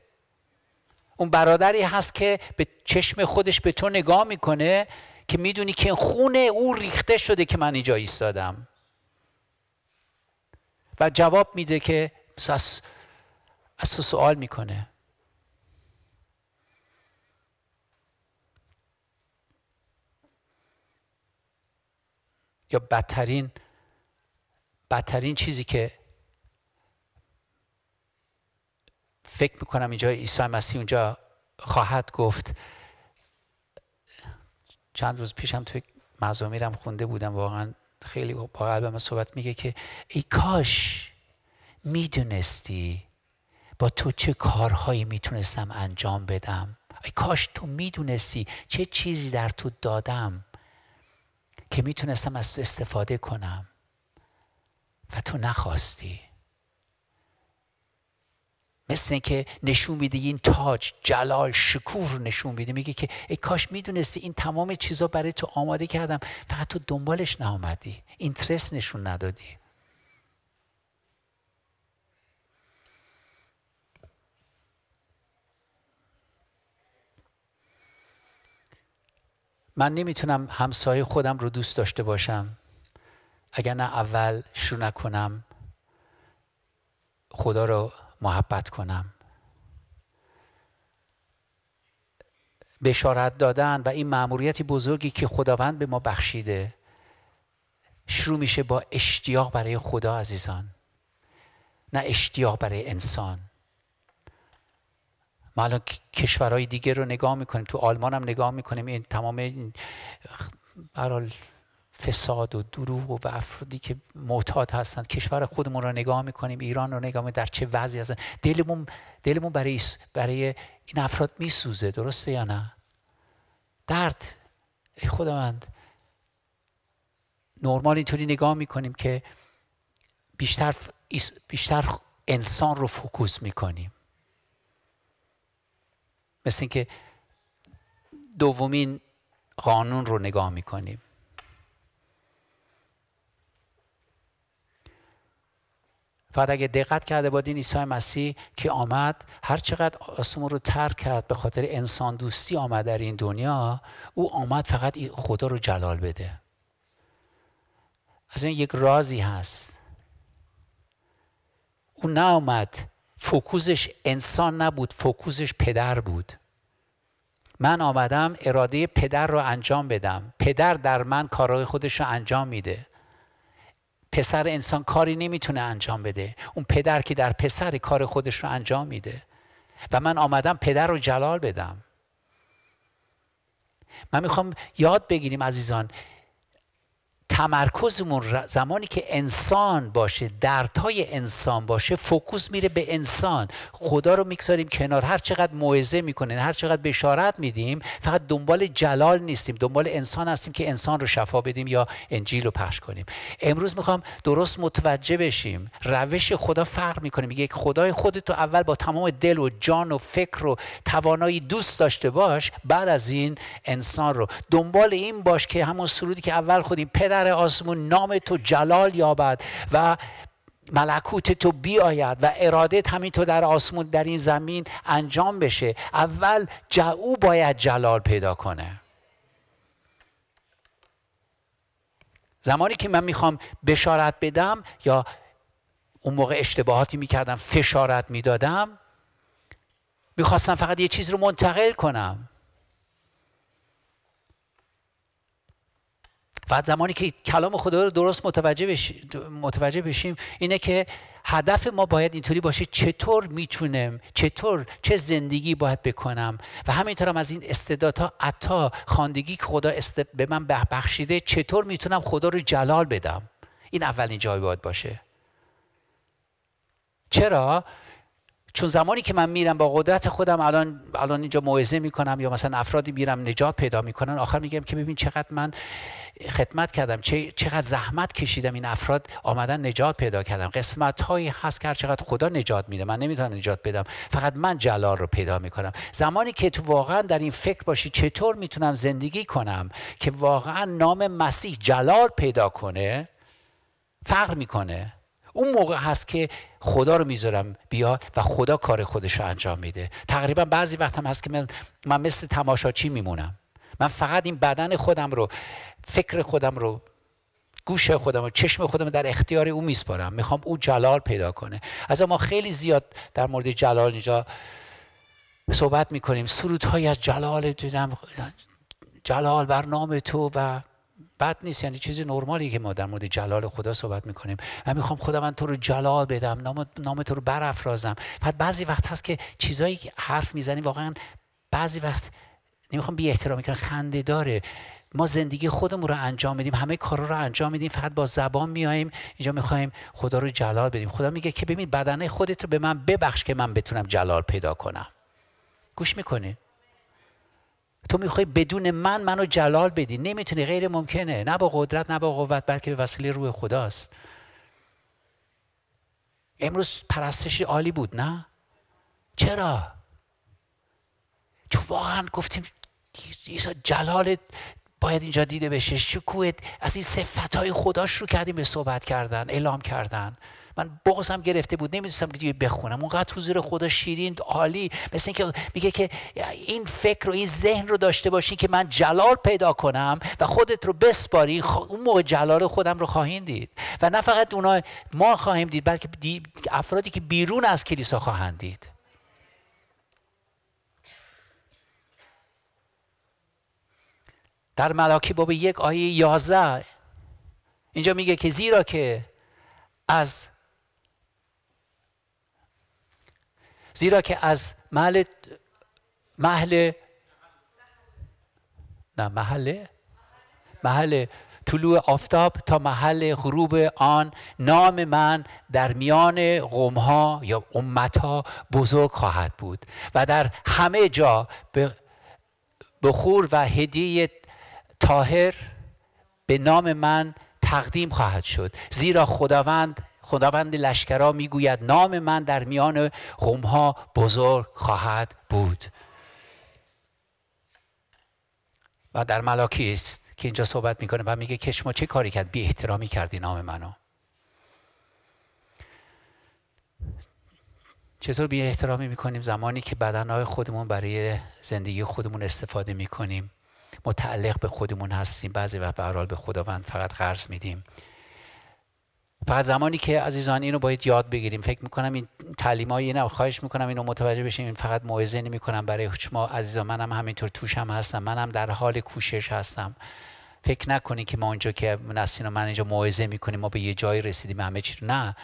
اون برادری هست که به چشم خودش به تو نگاه میکنه که میدونی که خون او ریخته شده که من اینجا ایستادم و جواب میده که از تو سوال میکنه یا بدترین بدترین چیزی که فکر میکنم اینجا عیسی مسیح اونجا خواهد گفت چند روز پیشم توی مزامیرم خونده بودم واقعا خیلی با قلبم صحبت میگه که ای کاش میدونستی با تو چه کارهایی میتونستم انجام بدم ای کاش تو میدونستی چه چیزی در تو دادم که میتونستم از تو استفاده کنم و تو نخواستی مثل اینکه نشون میده این تاج جلال شکوه رو نشون میده میگه که ای کاش میدونستی این تمام چیزا برای تو آماده کردم فقط تو دنبالش نآمدی اینترست نشون ندادی من نمیتونم همسایه خودم رو دوست داشته باشم اگر نه اول شروع نکنم خدا رو محبت کنم بشارت دادن و این معموریتی بزرگی که خداوند به ما بخشیده شروع میشه با اشتیاق برای خدا عزیزان نه اشتیاق برای انسان ما الان کشورهای دیگه رو نگاه میکنیم تو آلمان هم نگاه میکنیم این تمام برال فساد و دروغ و افرادی که معتاد هستند کشور خودمون رو نگاه میکنیم ایران رو نگاه میکنیم در چه وضعی هستن دلمون دلمون برای برای این افراد میسوزه درسته یا نه درد ای خداوند نرمال اینطوری نگاه میکنیم که بیشتر بیشتر انسان رو فکوس میکنیم مثل اینکه دومین قانون رو نگاه میکنیم فقط اگه دقت کرده دین عیسی مسیح که آمد هر چقدر آسمون رو ترک کرد به خاطر انسان دوستی آمد در این دنیا او آمد فقط خدا رو جلال بده از این یک رازی هست او آمد فکوزش انسان نبود فکوزش پدر بود من آمدم اراده پدر رو انجام بدم پدر در من کارهای خودش رو انجام میده پسر انسان کاری نمیتونه انجام بده اون پدر که در پسر کار خودش رو انجام میده و من آمدم پدر رو جلال بدم من میخوام یاد بگیریم عزیزان تمرکزمون زمانی که انسان باشه دردهای انسان باشه فوکوس میره به انسان خدا رو میگذاریم کنار هر چقدر موعظه میکنیم هر چقدر بشارت میدیم فقط دنبال جلال نیستیم دنبال انسان هستیم که انسان رو شفا بدیم یا انجیل رو پخش کنیم امروز میخوام درست متوجه بشیم روش خدا فرق میکنه میگه خدای خودتو اول با تمام دل و جان و فکر و توانایی دوست داشته باش بعد از این انسان رو دنبال این باش که همون سرودی که اول خودیم پدر در آسمون نام تو جلال یابد و ملکوت تو بیاید و ارادت تو در آسمون در این زمین انجام بشه اول او باید جلال پیدا کنه زمانی که من میخوام بشارت بدم یا اون موقع اشتباهاتی میکردم فشارت میدادم میخواستم فقط یه چیز رو منتقل کنم و زمانی که کلام خدا رو درست متوجه, متوجه بشیم اینه که هدف ما باید اینطوری باشه چطور میتونم چطور چه زندگی باید بکنم و همینطور هم از این استعدادها عطا خواندگی که خدا است... به من بخشیده چطور میتونم خدا رو جلال بدم این اولین جای باید باشه چرا چون زمانی که من میرم با قدرت خودم الان الان اینجا موعظه میکنم یا مثلا افرادی میرم نجات پیدا میکنن آخر میگم که ببین چقدر من خدمت کردم چقدر زحمت کشیدم این افراد آمدن نجات پیدا کردم قسمت هایی هست که هر چقدر خدا نجات میده من نمیتونم نجات بدم فقط من جلال رو پیدا میکنم زمانی که تو واقعا در این فکر باشی چطور میتونم زندگی کنم که واقعا نام مسیح جلال پیدا کنه فقر میکنه اون موقع هست که خدا رو میذارم بیا و خدا کار خودش رو انجام میده تقریبا بعضی وقت هم هست که من, من مثل تماشاچی میمونم من فقط این بدن خودم رو فکر خودم رو گوش خودم رو، چشم خودم رو در اختیار او میسپارم میخوام او جلال پیدا کنه از ما خیلی زیاد در مورد جلال اینجا صحبت میکنیم سرودهایی از جلال دیدم جلال بر نام تو و بد نیست یعنی چیزی نرمالی که ما در مورد جلال خدا صحبت میکنیم و میخوام خدا من تو رو جلال بدم نام, نام تو رو برافرازم بعد بعضی وقت هست که چیزایی که حرف میزنی واقعا بعضی وقت نمیخوام بی احترامی کنم خنده داره ما زندگی خودمون رو انجام میدیم همه کارا رو انجام میدیم فقط با زبان میاییم اینجا میخوایم خدا رو جلال بدیم خدا میگه که ببین بدنه خودت رو به من ببخش که من بتونم جلال پیدا کنم گوش میکنه تو میخوای بدون من منو جلال بدی نمیتونی غیر ممکنه نه با قدرت نه با قوت بلکه به وسیله روح خداست امروز پرستش عالی بود نه چرا چون واقعا گفتیم عیسی جلال باید اینجا دیده بشه شکوه از این های خدا رو کردیم به صحبت کردن اعلام کردن من بغزم گرفته بود نمیدونستم که بخونم اونقدر حضور خدا شیرین عالی مثل اینکه میگه که این فکر و این ذهن رو داشته باشین که من جلال پیدا کنم و خودت رو بسپاری اون موقع جلال خودم رو خواهین دید و نه فقط اونا ما خواهیم دید بلکه افرادی که بیرون از کلیسا خواهند دید در ملاکی باب یک آیه یازده اینجا میگه که زیرا که از زیرا که از محل محل نه محله محل طلوع آفتاب تا محل غروب آن نام من در میان قومها یا امتها بزرگ خواهد بود و در همه جا به بخور و هدیه تاهر به نام من تقدیم خواهد شد زیرا خداوند خداوند لشکرا میگوید نام من در میان قومها بزرگ خواهد بود و در ملاکی است که اینجا صحبت میکنه و میگه که شما چه کاری کرد بی احترامی کردی نام منو چطور بی احترامی میکنیم زمانی که بدنهای خودمون برای زندگی خودمون استفاده میکنیم متعلق به خودمون هستیم بعضی وقت به به خداوند فقط قرض میدیم فقط زمانی که عزیزان اینو باید یاد بگیریم فکر میکنم این تعلیم های نه خواهش میکنم اینو متوجه بشیم این فقط موعظه نمیکنم برای شما عزیزان منم همینطور توش هم هستم منم در حال کوشش هستم فکر نکنی که ما اونجا که نسین و من اینجا موعظه میکنیم ما به یه جایی رسیدیم همه چی نه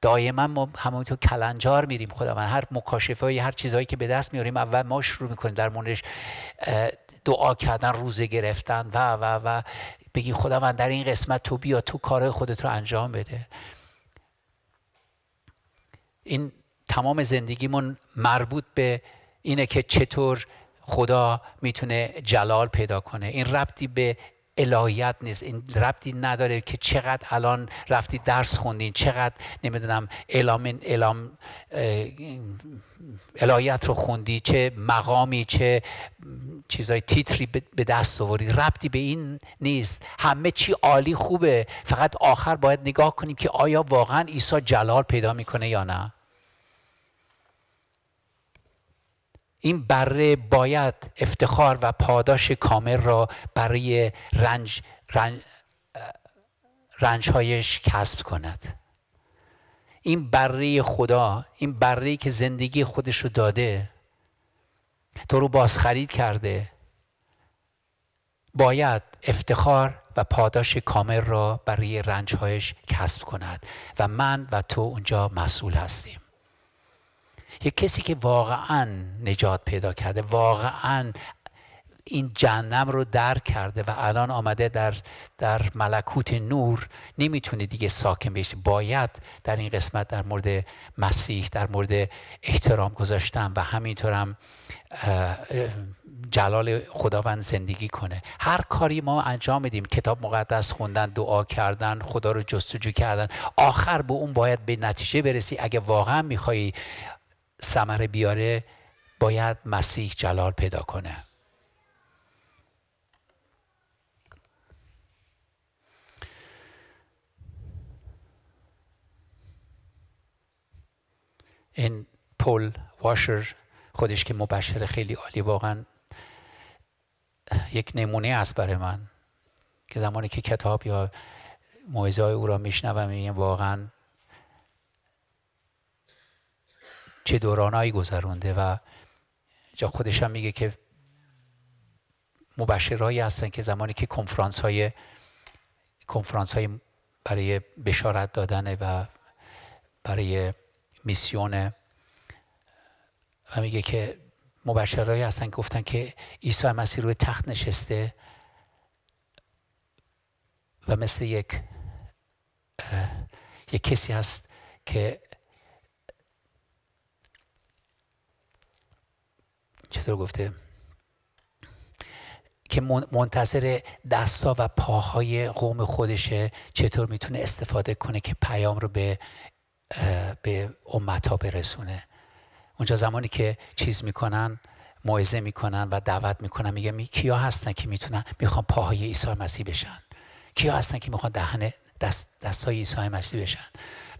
دائما ما همونطور کلنجار میریم خدا من هر مکاشفه هر چیزهایی که به دست میاریم اول ما شروع میکنیم در موردش دعا کردن روزه گرفتن و و و بگی خداوند در این قسمت تو بیا تو کار خودت رو انجام بده این تمام زندگیمون مربوط به اینه که چطور خدا میتونه جلال پیدا کنه این ربطی به الهیت نیست این ربطی نداره که چقدر الان رفتی درس خوندین چقدر نمیدونم اعلام اعلام الهیت رو خوندی چه مقامی چه چیزای تیتری به دست آوردی ربطی به این نیست همه چی عالی خوبه فقط آخر باید نگاه کنیم که آیا واقعا عیسی جلال پیدا میکنه یا نه این بره باید افتخار و پاداش کامل را برای رنج, رنج رنجهایش کسب کند این بره خدا این بره که زندگی خودش رو داده تو رو بازخرید کرده باید افتخار و پاداش کامل را برای رنجهایش کسب کند و من و تو اونجا مسئول هستیم یه کسی که واقعا نجات پیدا کرده واقعا این جهنم رو درک کرده و الان آمده در, در ملکوت نور نمیتونه دیگه ساکن بشه باید در این قسمت در مورد مسیح در مورد احترام گذاشتن و همینطورم جلال خداوند زندگی کنه هر کاری ما انجام میدیم کتاب مقدس خوندن دعا کردن خدا رو جستجو کردن آخر به اون باید به نتیجه برسی اگه واقعا میخوایی ثمره بیاره باید مسیح جلال پیدا کنه این پل واشر خودش که مبشر خیلی عالی واقعا یک نمونه است برای من که زمانی که کتاب یا موعظه او را میشنوم میگم واقعا چه دورانایی گذرونده و جا خودش هم میگه که مبشرهایی هستن که زمانی که کنفرانس های کنفرانس های برای بشارت دادن و برای میسیون و میگه که مبشرهایی هستن که گفتن که عیسی مسیح روی تخت نشسته و مثل یک یک کسی هست که چطور گفته که منتظر دستا و پاهای قوم خودشه چطور میتونه استفاده کنه که پیام رو به به امتا برسونه اونجا زمانی که چیز میکنن موعظه میکنن و دعوت میکنن میگه می کیا هستن که میتونن میخوان پاهای عیسی مسیح بشن کیا هستن که میخوان دهن دست دستای عیسی مسیح بشن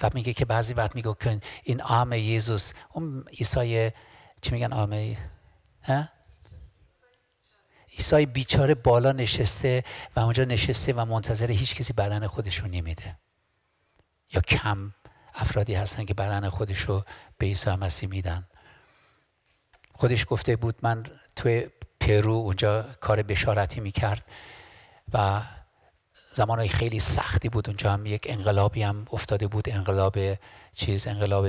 و میگه که بعضی وقت میگه که این آمه یزوس اون عیسی چی میگن آمه ایسای بیچاره بالا نشسته و اونجا نشسته و منتظر هیچ کسی بدن رو نمیده یا کم افرادی هستن که بدن رو به عیسی مسیح میدن خودش گفته بود من توی پرو اونجا کار بشارتی میکرد و زمانهای خیلی سختی بود اونجا هم یک انقلابی هم افتاده بود انقلاب چیز انقلاب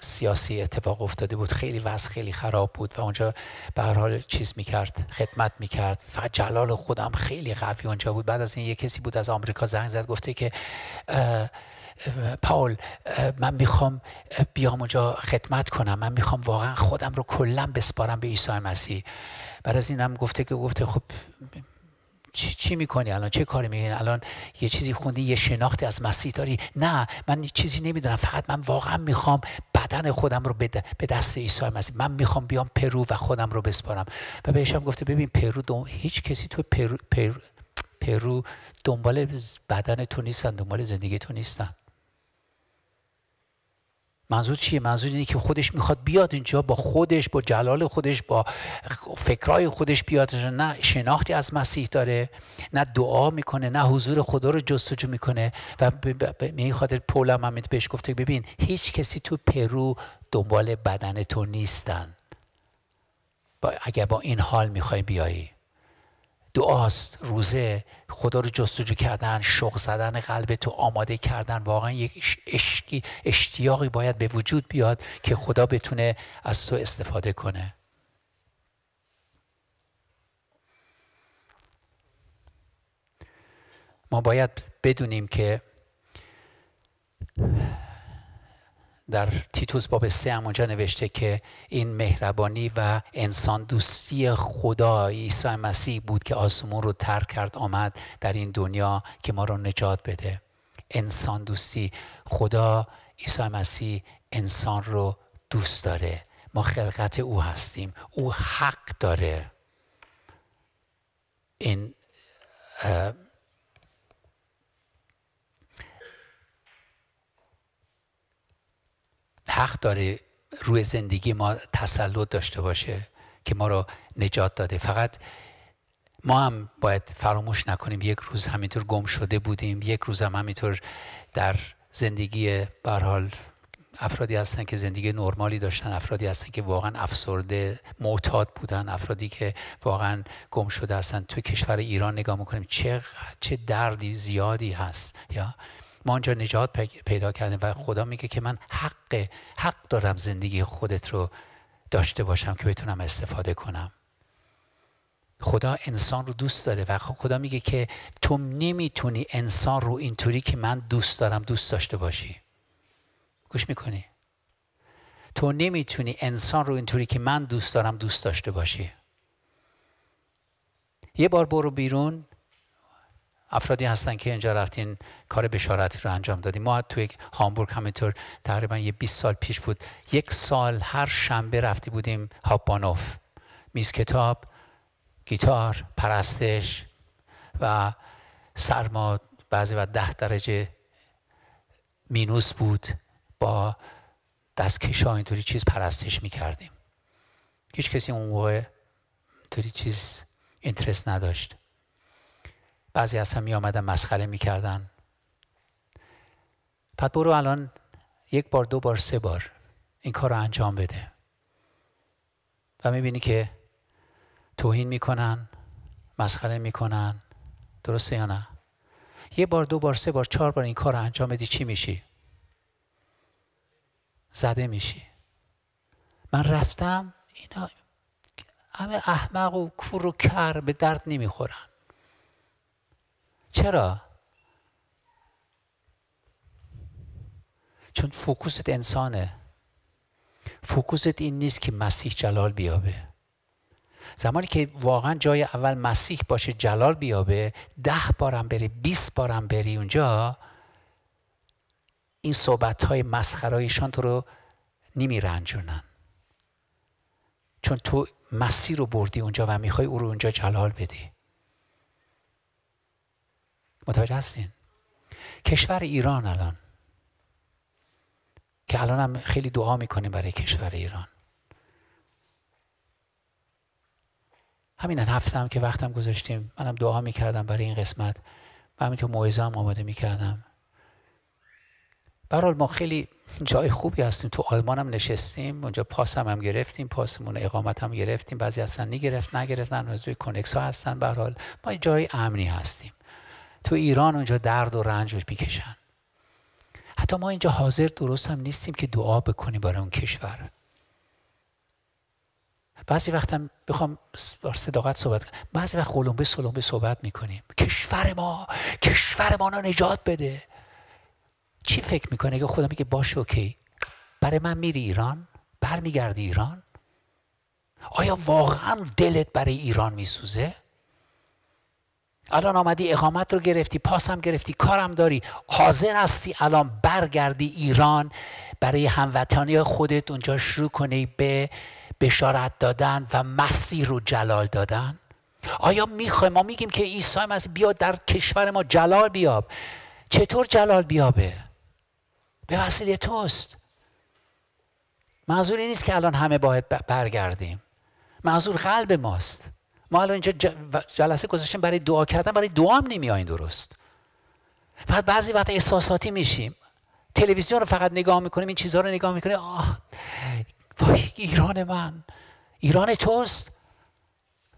سیاسی اتفاق افتاده بود خیلی وضع خیلی خراب بود و اونجا به هر حال چیز میکرد خدمت میکرد و جلال خودم خیلی قوی اونجا بود بعد از این یه کسی بود از آمریکا زنگ زد گفته که پاول من میخوام بیام اونجا خدمت کنم من میخوام واقعا خودم رو کلا بسپارم به عیسی مسیح بعد از هم گفته که گفته خب چی, چی میکنی الان چه کاری میکنی الان یه چیزی خوندی یه شناختی از مسیح داری نه من چیزی نمیدونم فقط من واقعا میخوام بدن خودم رو به دست عیسی مسیح من میخوام بیام پرو و خودم رو بسپارم و بهشم گفته ببین پرو هیچ کسی تو پرو, پرو... پرو دنبال بدن تو نیستن دنبال زندگی تو نیستن منظور چیه منظور اینه که خودش میخواد بیاد اینجا با خودش با جلال خودش با فکرای خودش بیاد نه شناختی از مسیح داره نه دعا میکنه نه حضور خدا رو جستجو میکنه و به این خاطر پولم هم بهش گفته ببین هیچ کسی تو پرو دنبال بدن تو نیستن با اگر با این حال میخوای بیایی دعاست روزه خدا رو جستجو کردن شوق زدن قلب تو آماده کردن واقعا یک اشکی، اشتیاقی باید به وجود بیاد که خدا بتونه از تو استفاده کنه ما باید بدونیم که در تیتوس باب سه هم نوشته که این مهربانی و انسان دوستی خدا عیسی مسیح بود که آسمون رو ترک کرد آمد در این دنیا که ما رو نجات بده انسان دوستی خدا عیسی مسیح انسان رو دوست داره ما خلقت او هستیم او حق داره این حق داره روی زندگی ما تسلط داشته باشه که ما رو نجات داده فقط ما هم باید فراموش نکنیم یک روز همینطور گم شده بودیم یک روز هم همینطور در زندگی برحال افرادی هستن که زندگی نرمالی داشتن افرادی هستن که واقعا افسرده معتاد بودن افرادی که واقعا گم شده هستن تو کشور ایران نگاه میکنیم چه چه دردی زیادی هست یا ما آنجا نجات پیدا کردیم و خدا میگه که من حق حق دارم زندگی خودت رو داشته باشم که بتونم استفاده کنم خدا انسان رو دوست داره و خدا میگه که تو نمیتونی انسان رو اینطوری که من دوست دارم دوست داشته باشی گوش میکنی تو نمیتونی انسان رو اینطوری که من دوست دارم دوست داشته باشی یه بار برو بیرون افرادی هستن که اینجا رفتین کار بشارتی رو انجام دادیم ما توی هامبورگ همینطور تقریبا یه 20 سال پیش بود یک سال هر شنبه رفتی بودیم هاپانوف میز کتاب گیتار پرستش و سرما بعضی و ده درجه مینوس بود با کشا اینطوری چیز پرستش میکردیم هیچ کسی اون موقع اینطوری چیز اینترست نداشت بعضی از می آمدن مسخره می کردن برو الان یک بار دو بار سه بار این کار رو انجام بده و بینی که توهین میکنن مسخره میکنن درسته یا نه یه بار دو بار سه بار چهار بار این کار رو انجام بدی چی میشی زده میشی من رفتم اینا همه احمق و کور و کر به درد نمیخورن چرا؟ چون فوکوست انسانه فوکوست این نیست که مسیح جلال بیابه زمانی که واقعا جای اول مسیح باشه جلال بیابه ده بارم بری بیست بارم بری اونجا این صحبت های مسخرایشان تو رو نمی رنجونن چون تو مسیح رو بردی اونجا و میخوای او رو اونجا جلال بدی متوجه هستین کشور ایران الان که الان هم خیلی دعا میکنیم برای کشور ایران همین هفتم هم که وقتم گذاشتیم منم دعا میکردم برای این قسمت و همین تو موعظه هم آماده میکردم برحال ما خیلی جای خوبی هستیم تو آلمان هم نشستیم اونجا پاس هم, هم گرفتیم پاسمون اقامت هم گرفتیم بعضی هستن نگرفت نگرفتن از روی کنکس ها هستن برحال ما جای امنی هستیم تو ایران اونجا درد و رنج رو میکشن حتی ما اینجا حاضر درست هم نیستیم که دعا بکنیم برای اون کشور بعضی هم بخوام با صداقت صحبت کنم بعضی وقت خلومبه سلومبه صحبت میکنیم کشور ما کشور ما رو نجات بده چی فکر میکنه خودم خدا میگه باشه اوکی برای من میری ایران برمیگردی ایران آیا واقعا دلت برای ایران میسوزه الان آمدی اقامت رو گرفتی پاسم گرفتی کارم داری حاضر هستی الان برگردی ایران برای هموطنی خودت اونجا شروع کنی به بشارت دادن و مسیر رو جلال دادن آیا میخوایم ما میگیم که عیسی مسیح بیا در کشور ما جلال بیاب چطور جلال بیابه به وسیله توست منظور این نیست که الان همه باید برگردیم منظور قلب ماست ما الان اینجا جلسه گذاشتیم برای دعا کردن برای دعا هم درست فقط بعضی وقت احساساتی میشیم تلویزیون رو فقط نگاه میکنیم این چیزها رو نگاه میکنیم آه وای ایران من ایران توست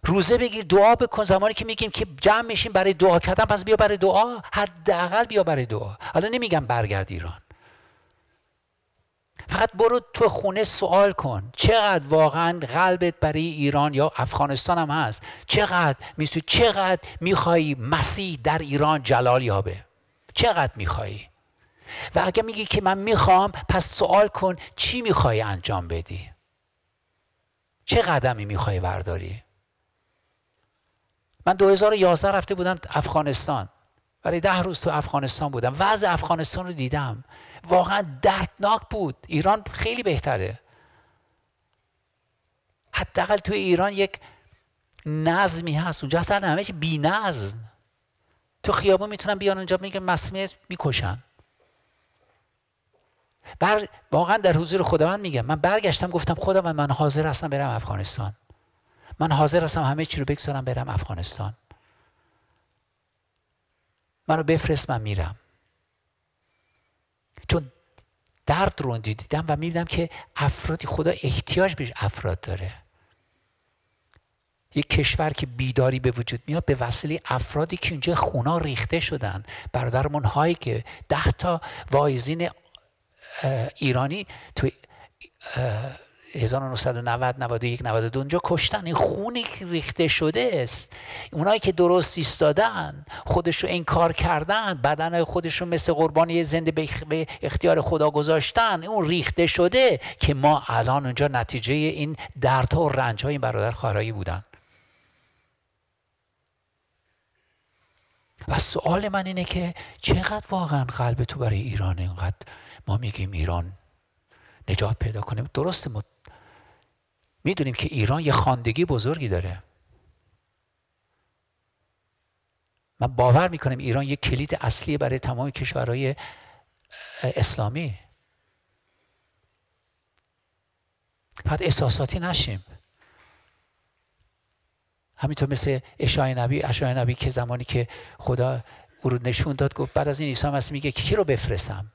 روزه بگیر دعا بکن زمانی که میگیم که جمع میشیم برای دعا کردن پس بیا برای دعا حداقل بیا برای دعا حالا نمیگم برگرد ایران فقط برو تو خونه سوال کن چقدر واقعا قلبت برای ایران یا افغانستان هم هست چقدر میسو چقدر میخوایی مسیح در ایران جلال یابه چقدر میخوایی و اگه میگی که من میخوام پس سوال کن چی میخوای انجام بدی چه قدمی میخوای برداری من 2011 رفته بودم افغانستان ولی ده روز تو افغانستان بودم وضع افغانستان رو دیدم واقعا دردناک بود ایران خیلی بهتره حداقل توی ایران یک نظمی هست اونجا اصلا همه که بی نظم تو خیابون میتونن بیان اونجا میگن مسموم میکشن بر... واقعا در حضور خداوند میگم من برگشتم گفتم خداوند من حاضر هستم برم افغانستان من حاضر هستم همه چی رو بگذارم برم افغانستان منو بفرست من میرم چون درد رو دیدم و میبینم که افرادی خدا احتیاج بهش افراد داره یک کشور که بیداری به وجود میاد به وسیله افرادی که اینجا خونا ریخته شدن برادرمون هایی که ده تا وایزین ایرانی تو 1990 91 92 اونجا کشتن این خونی که ریخته شده است اونایی که درست ایستادن خودش رو انکار کردن بدن خودش مثل قربانی زنده به اختیار خدا گذاشتن اون ریخته شده که ما الان اونجا نتیجه این دردها و رنج های برادر خارایی بودن و سوال من اینه که چقدر واقعا قلب تو برای ایران اینقدر ما میگیم ایران نجات پیدا کنه درست میدونیم که ایران یه خاندگی بزرگی داره من باور میکنم ایران یه کلید اصلی برای تمام کشورهای اسلامی فقط احساساتی نشیم همینطور مثل اشای نبی اشای نبی که زمانی که خدا او رو نشون داد گفت بعد از این عیسی مسیح میگه کی رو بفرستم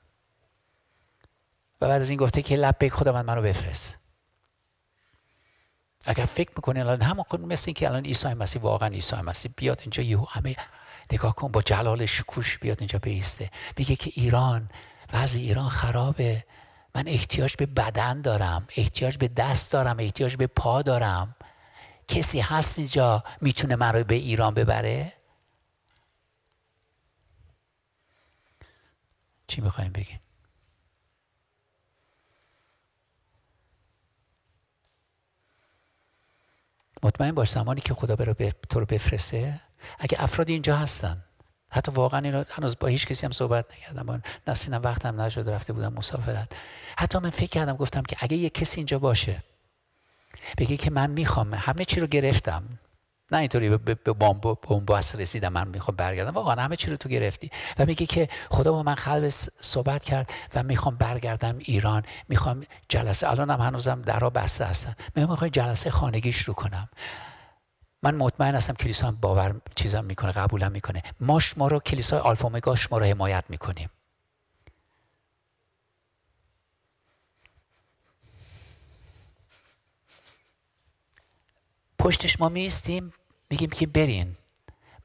و بعد از این گفته که لبیک خدا من منو بفرست اگر فکر میکنه الان همون مثل اینکه الان عیسی مسیح واقعا عیسی مسیح بیاد اینجا یهو همه نگاه کن با جلال شکوش بیاد اینجا بیسته میگه که ایران وضع ایران خرابه من احتیاج به بدن دارم احتیاج به دست دارم احتیاج به پا دارم کسی هست اینجا میتونه من رو به ایران ببره چی میخوایم بگیم مطمئن باش زمانی که خدا رو تو رو بفرسته اگه افراد اینجا هستن حتی واقعا این هنوز با هیچ کسی هم صحبت نکردم من نسینم وقتم نشد رفته بودم مسافرت حتی من فکر کردم گفتم که اگه یه کسی اینجا باشه بگه که من میخوام همه چی رو گرفتم نه اینطوری به بنبست رسیدم من میخوام برگردم واقعا همه چی رو تو گرفتی و میگه که خدا با من قلب صحبت کرد و میخوام برگردم ایران میخوام جلسه الان هم هنوزم درا بسته هستن میگم میخوام جلسه خانگی شروع کنم من مطمئن هستم کلیسا هم باور چیزم میکنه قبولم میکنه ما ما رو کلیسای آلفا میگا ما رو حمایت میکنیم پشتش ما میستیم میگیم که برین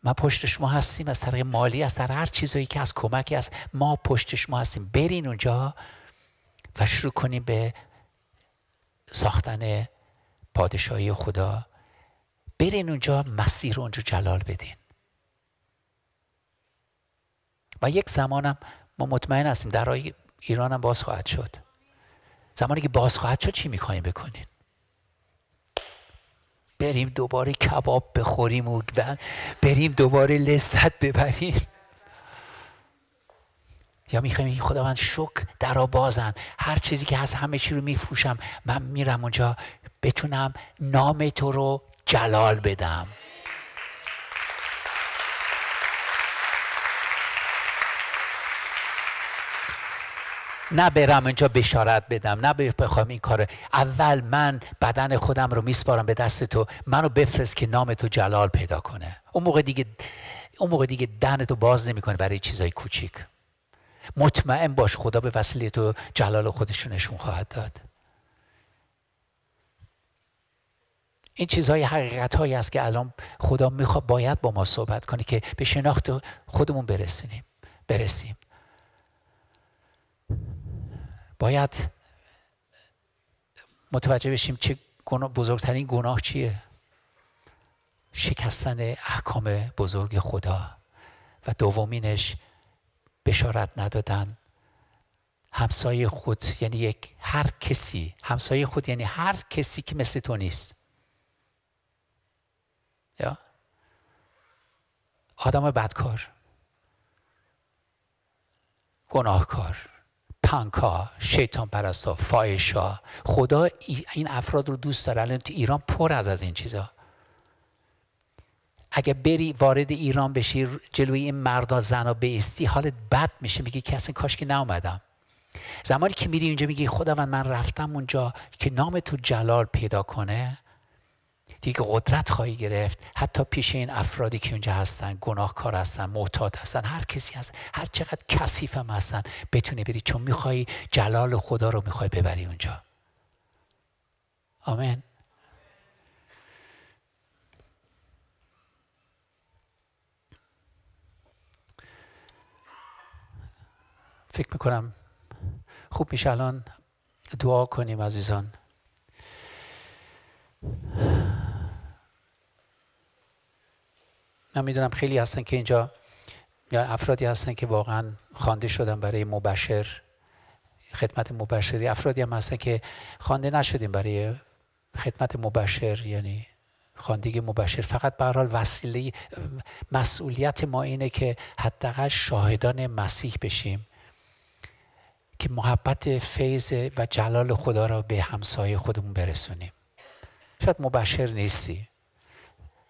ما پشت شما هستیم از طریق مالی از طریق هر چیزایی که از کمکی است ما پشت شما هستیم برین اونجا و شروع کنیم به ساختن پادشاهی خدا برین اونجا مسیر اونجا جلال بدین و یک زمانم ما مطمئن هستیم در ایران هم باز خواهد شد زمانی که باز خواهد شد چی میخواییم بکنین بریم دوباره کباب بخوریم و بریم دوباره لذت ببریم یا میخوایم خداوند شک درا بازن هر چیزی که هست همه چی رو میفروشم من میرم اونجا بتونم نام تو رو جلال بدم نه برم اینجا بشارت بدم نه بخوام این کار اول من بدن خودم رو میسپارم به دست تو منو بفرست که نام تو جلال پیدا کنه اون موقع دیگه اون موقع دیگه باز نمیکنه برای چیزای کوچیک مطمئن باش خدا به وسیله تو جلال خودش نشون خواهد داد این چیزهای حقیقت هایی است که الان خدا میخواد باید با ما صحبت کنه که به شناخت خودمون برسیم برسیم باید متوجه بشیم چه بزرگترین گناه چیه شکستن احکام بزرگ خدا و دومینش بشارت ندادن همسایه خود یعنی یک هر کسی همسایه خود یعنی هر کسی که مثل تو نیست یا آدم بدکار گناهکار پانکا شیطان پرست فایشا خدا این افراد رو دوست داره الان تو ایران پر از از این چیزا اگه بری وارد ایران بشی جلوی این مردا و بیستی حالت بد میشه میگی کسی کاش که ناومدم زمانی که میری اونجا میگی خداوند من رفتم اونجا که نام تو جلال پیدا کنه دیگه قدرت خواهی گرفت حتی پیش این افرادی که اونجا هستن گناهکار هستن معتاد هستن هر کسی هست، هر چقدر کثیف هم هستن بتونی بری چون میخوای جلال خدا رو میخوای ببری اونجا آمین فکر میکنم خوب میشه الان دعا کنیم عزیزان من میدونم خیلی هستن که اینجا یا افرادی هستن که واقعا خوانده شدن برای مبشر خدمت مبشری افرادی هم هستن که خوانده نشدیم برای خدمت مبشر یعنی خواندگی مبشر فقط به حال وسیله مسئولیت ما اینه که حداقل شاهدان مسیح بشیم که محبت فیض و جلال خدا را به همسایه خودمون برسونیم شاید مبشر نیستی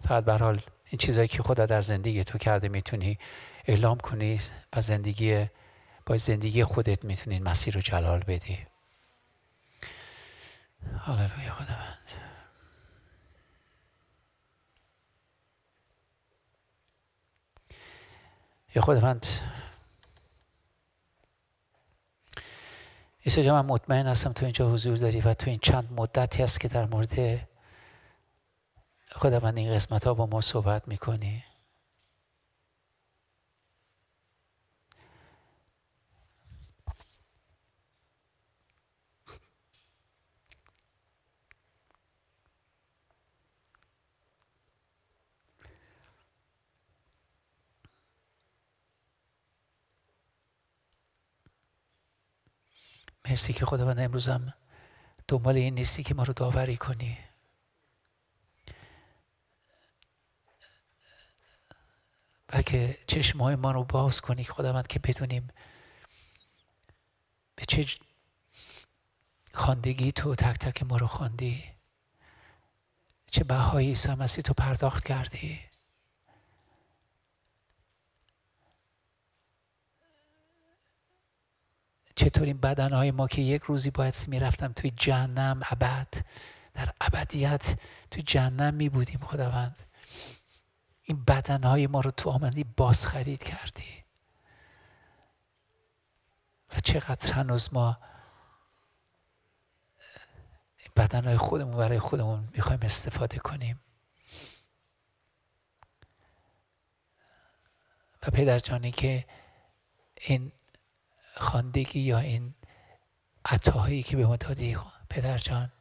فقط به حال این چیزایی که خدا در زندگی تو کرده میتونی اعلام کنی و زندگی با زندگی خودت میتونی مسیر رو جلال بدی هللویا خداوند یا خداوند عیسی جا من مطمئن هستم تو اینجا حضور داری و تو این چند مدتی هست که در مورد خداوند این قسمت ها با ما صحبت میکنی مرسی که خداوند امروزم دنبال این نیستی که ما رو داوری کنی بلکه های ما رو باز کنی خداوند که بدونیم به چه خاندگی تو تک تک ما رو خواندی چه بهای عیسی مسیح تو پرداخت کردی چطور این های ما که یک روزی باید میرفتم توی جهنم ابد در ابدیت توی جهنم می بودیم خداوند این بدنهای ما رو تو آمدی باز خرید کردی و چقدر هنوز ما بدنهای خودمون برای خودمون میخوایم استفاده کنیم و پدر جانی که این خاندگی یا این عطاهایی که به ما دادی پدر جان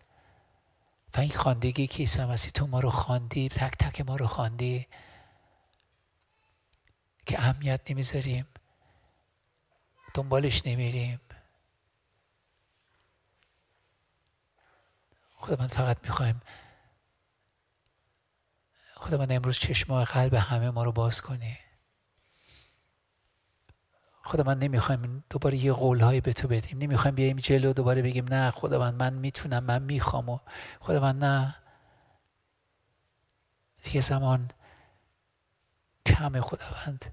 و این خاندگی که عیسی مسیح تو ما رو خاندی تک تک ما رو خاندی که اهمیت نمیذاریم دنبالش نمیریم من فقط میخوایم من امروز چشمای قلب همه ما رو باز کنی خدا من نمیخوایم دوباره یه قولهایی به تو بدیم نمیخوایم بیایم جلو دوباره بگیم نه خدا من من میتونم من میخوام و خدا من نه دیگه زمان کم خداوند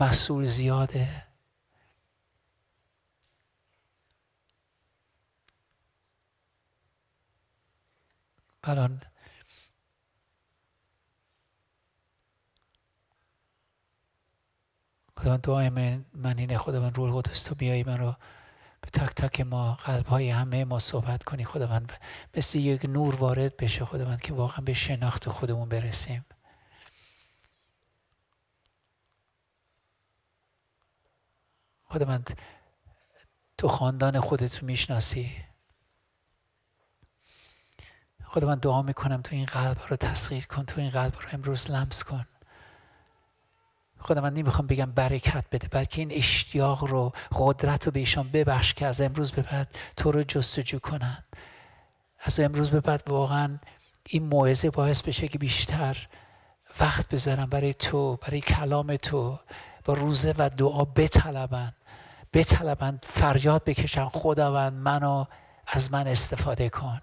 مسئول زیاده الان خداوند دعای من, من اینه خداوند روح قدس تو بیایی من رو به تک تک ما قلب های همه ما صحبت کنی خداوند مثل یک نور وارد بشه خداوند که واقعا به شناخت خودمون برسیم خداوند من تو خاندان خودتو میشناسی خدا من دعا میکنم تو این قلب رو تسخیر کن تو این قلب رو امروز لمس کن خداوند من نمیخوام بگم برکت بده بلکه این اشتیاق رو قدرت رو به ایشان ببخش که از امروز به بعد تو رو جستجو کنن از امروز به بعد واقعا این موعظه باعث بشه که بیشتر وقت بذارم برای تو برای کلام تو با روزه و دعا بطلبن بطلبند فریاد بکشن خداوند منو از من استفاده کن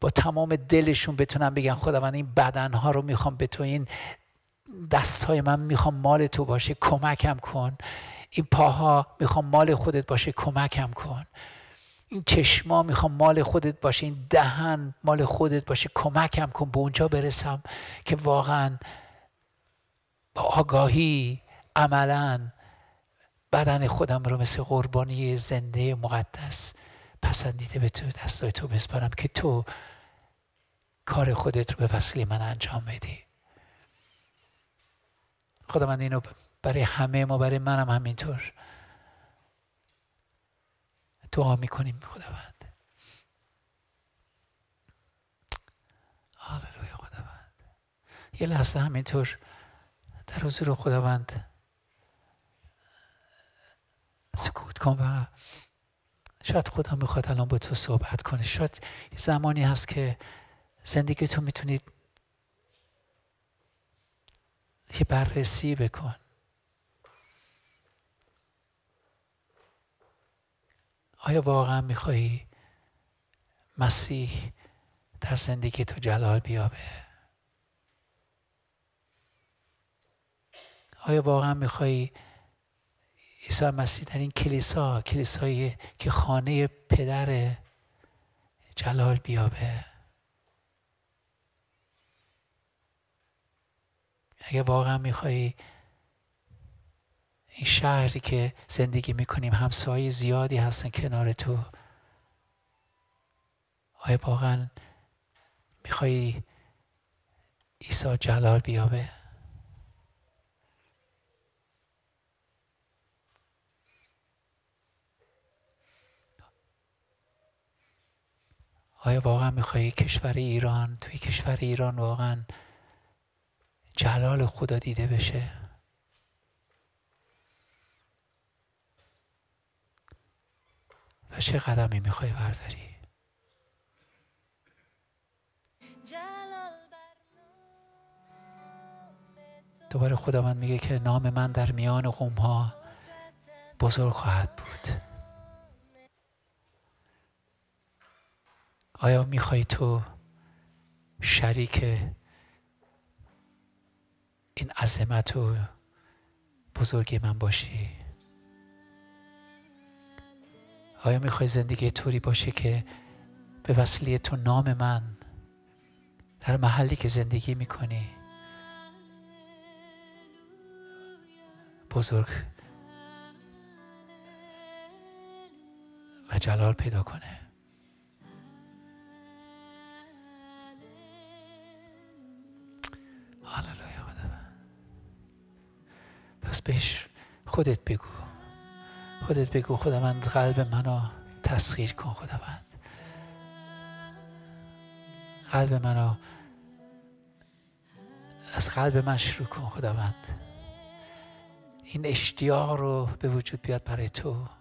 با تمام دلشون بتونم بگن خداوند این بدنها رو میخوام به تو این دستهای من میخوام مال تو باشه کمکم کن این پاها میخوام مال خودت باشه کمکم کن این چشما میخوام مال خودت باشه این دهن مال خودت باشه کمکم کن به اونجا برسم که واقعا با آگاهی عملا بدن خودم رو مثل قربانی زنده مقدس پسندیده به تو دستای تو بسپارم که تو کار خودت رو به وسیله من انجام بدی خدا من اینو برای همه ما برای منم همینطور دعا میکنیم خداوند هللویا خداوند یه لحظه همینطور در حضور خداوند سکوت کن و شاید خدا میخواد الان با تو صحبت کنه شاید زمانی هست که زندگی تو میتونید یه بررسی بکن آیا واقعا میخوایی مسیح در زندگی تو جلال بیابه آیا واقعا میخوایی عیسی مسیح در این کلیسا کلیسایی که خانه پدر جلال بیابه اگه واقعا میخوایی این شهری که زندگی میکنیم همسایه زیادی هستن کنار تو آیا واقعا میخوایی عیسی جلال بیابه آیا واقعا میخوای کشور ایران توی کشور ایران واقعا جلال خدا دیده بشه و چه قدمی میخوای برداری دوباره خداوند میگه که نام من در میان قوم ها بزرگ خواهد بود آیا میخوای تو شریک این عظمت و بزرگی من باشی آیا میخوای زندگی طوری باشه که به وصلی تو نام من در محلی که زندگی میکنی بزرگ و جلال پیدا کنه هللویا خداوند پس بهش خودت بگو خودت بگو خداوند قلب منو تسخیر کن خداوند قلب منو از قلب من شروع کن خداوند این اشتیاق رو به وجود بیاد برای تو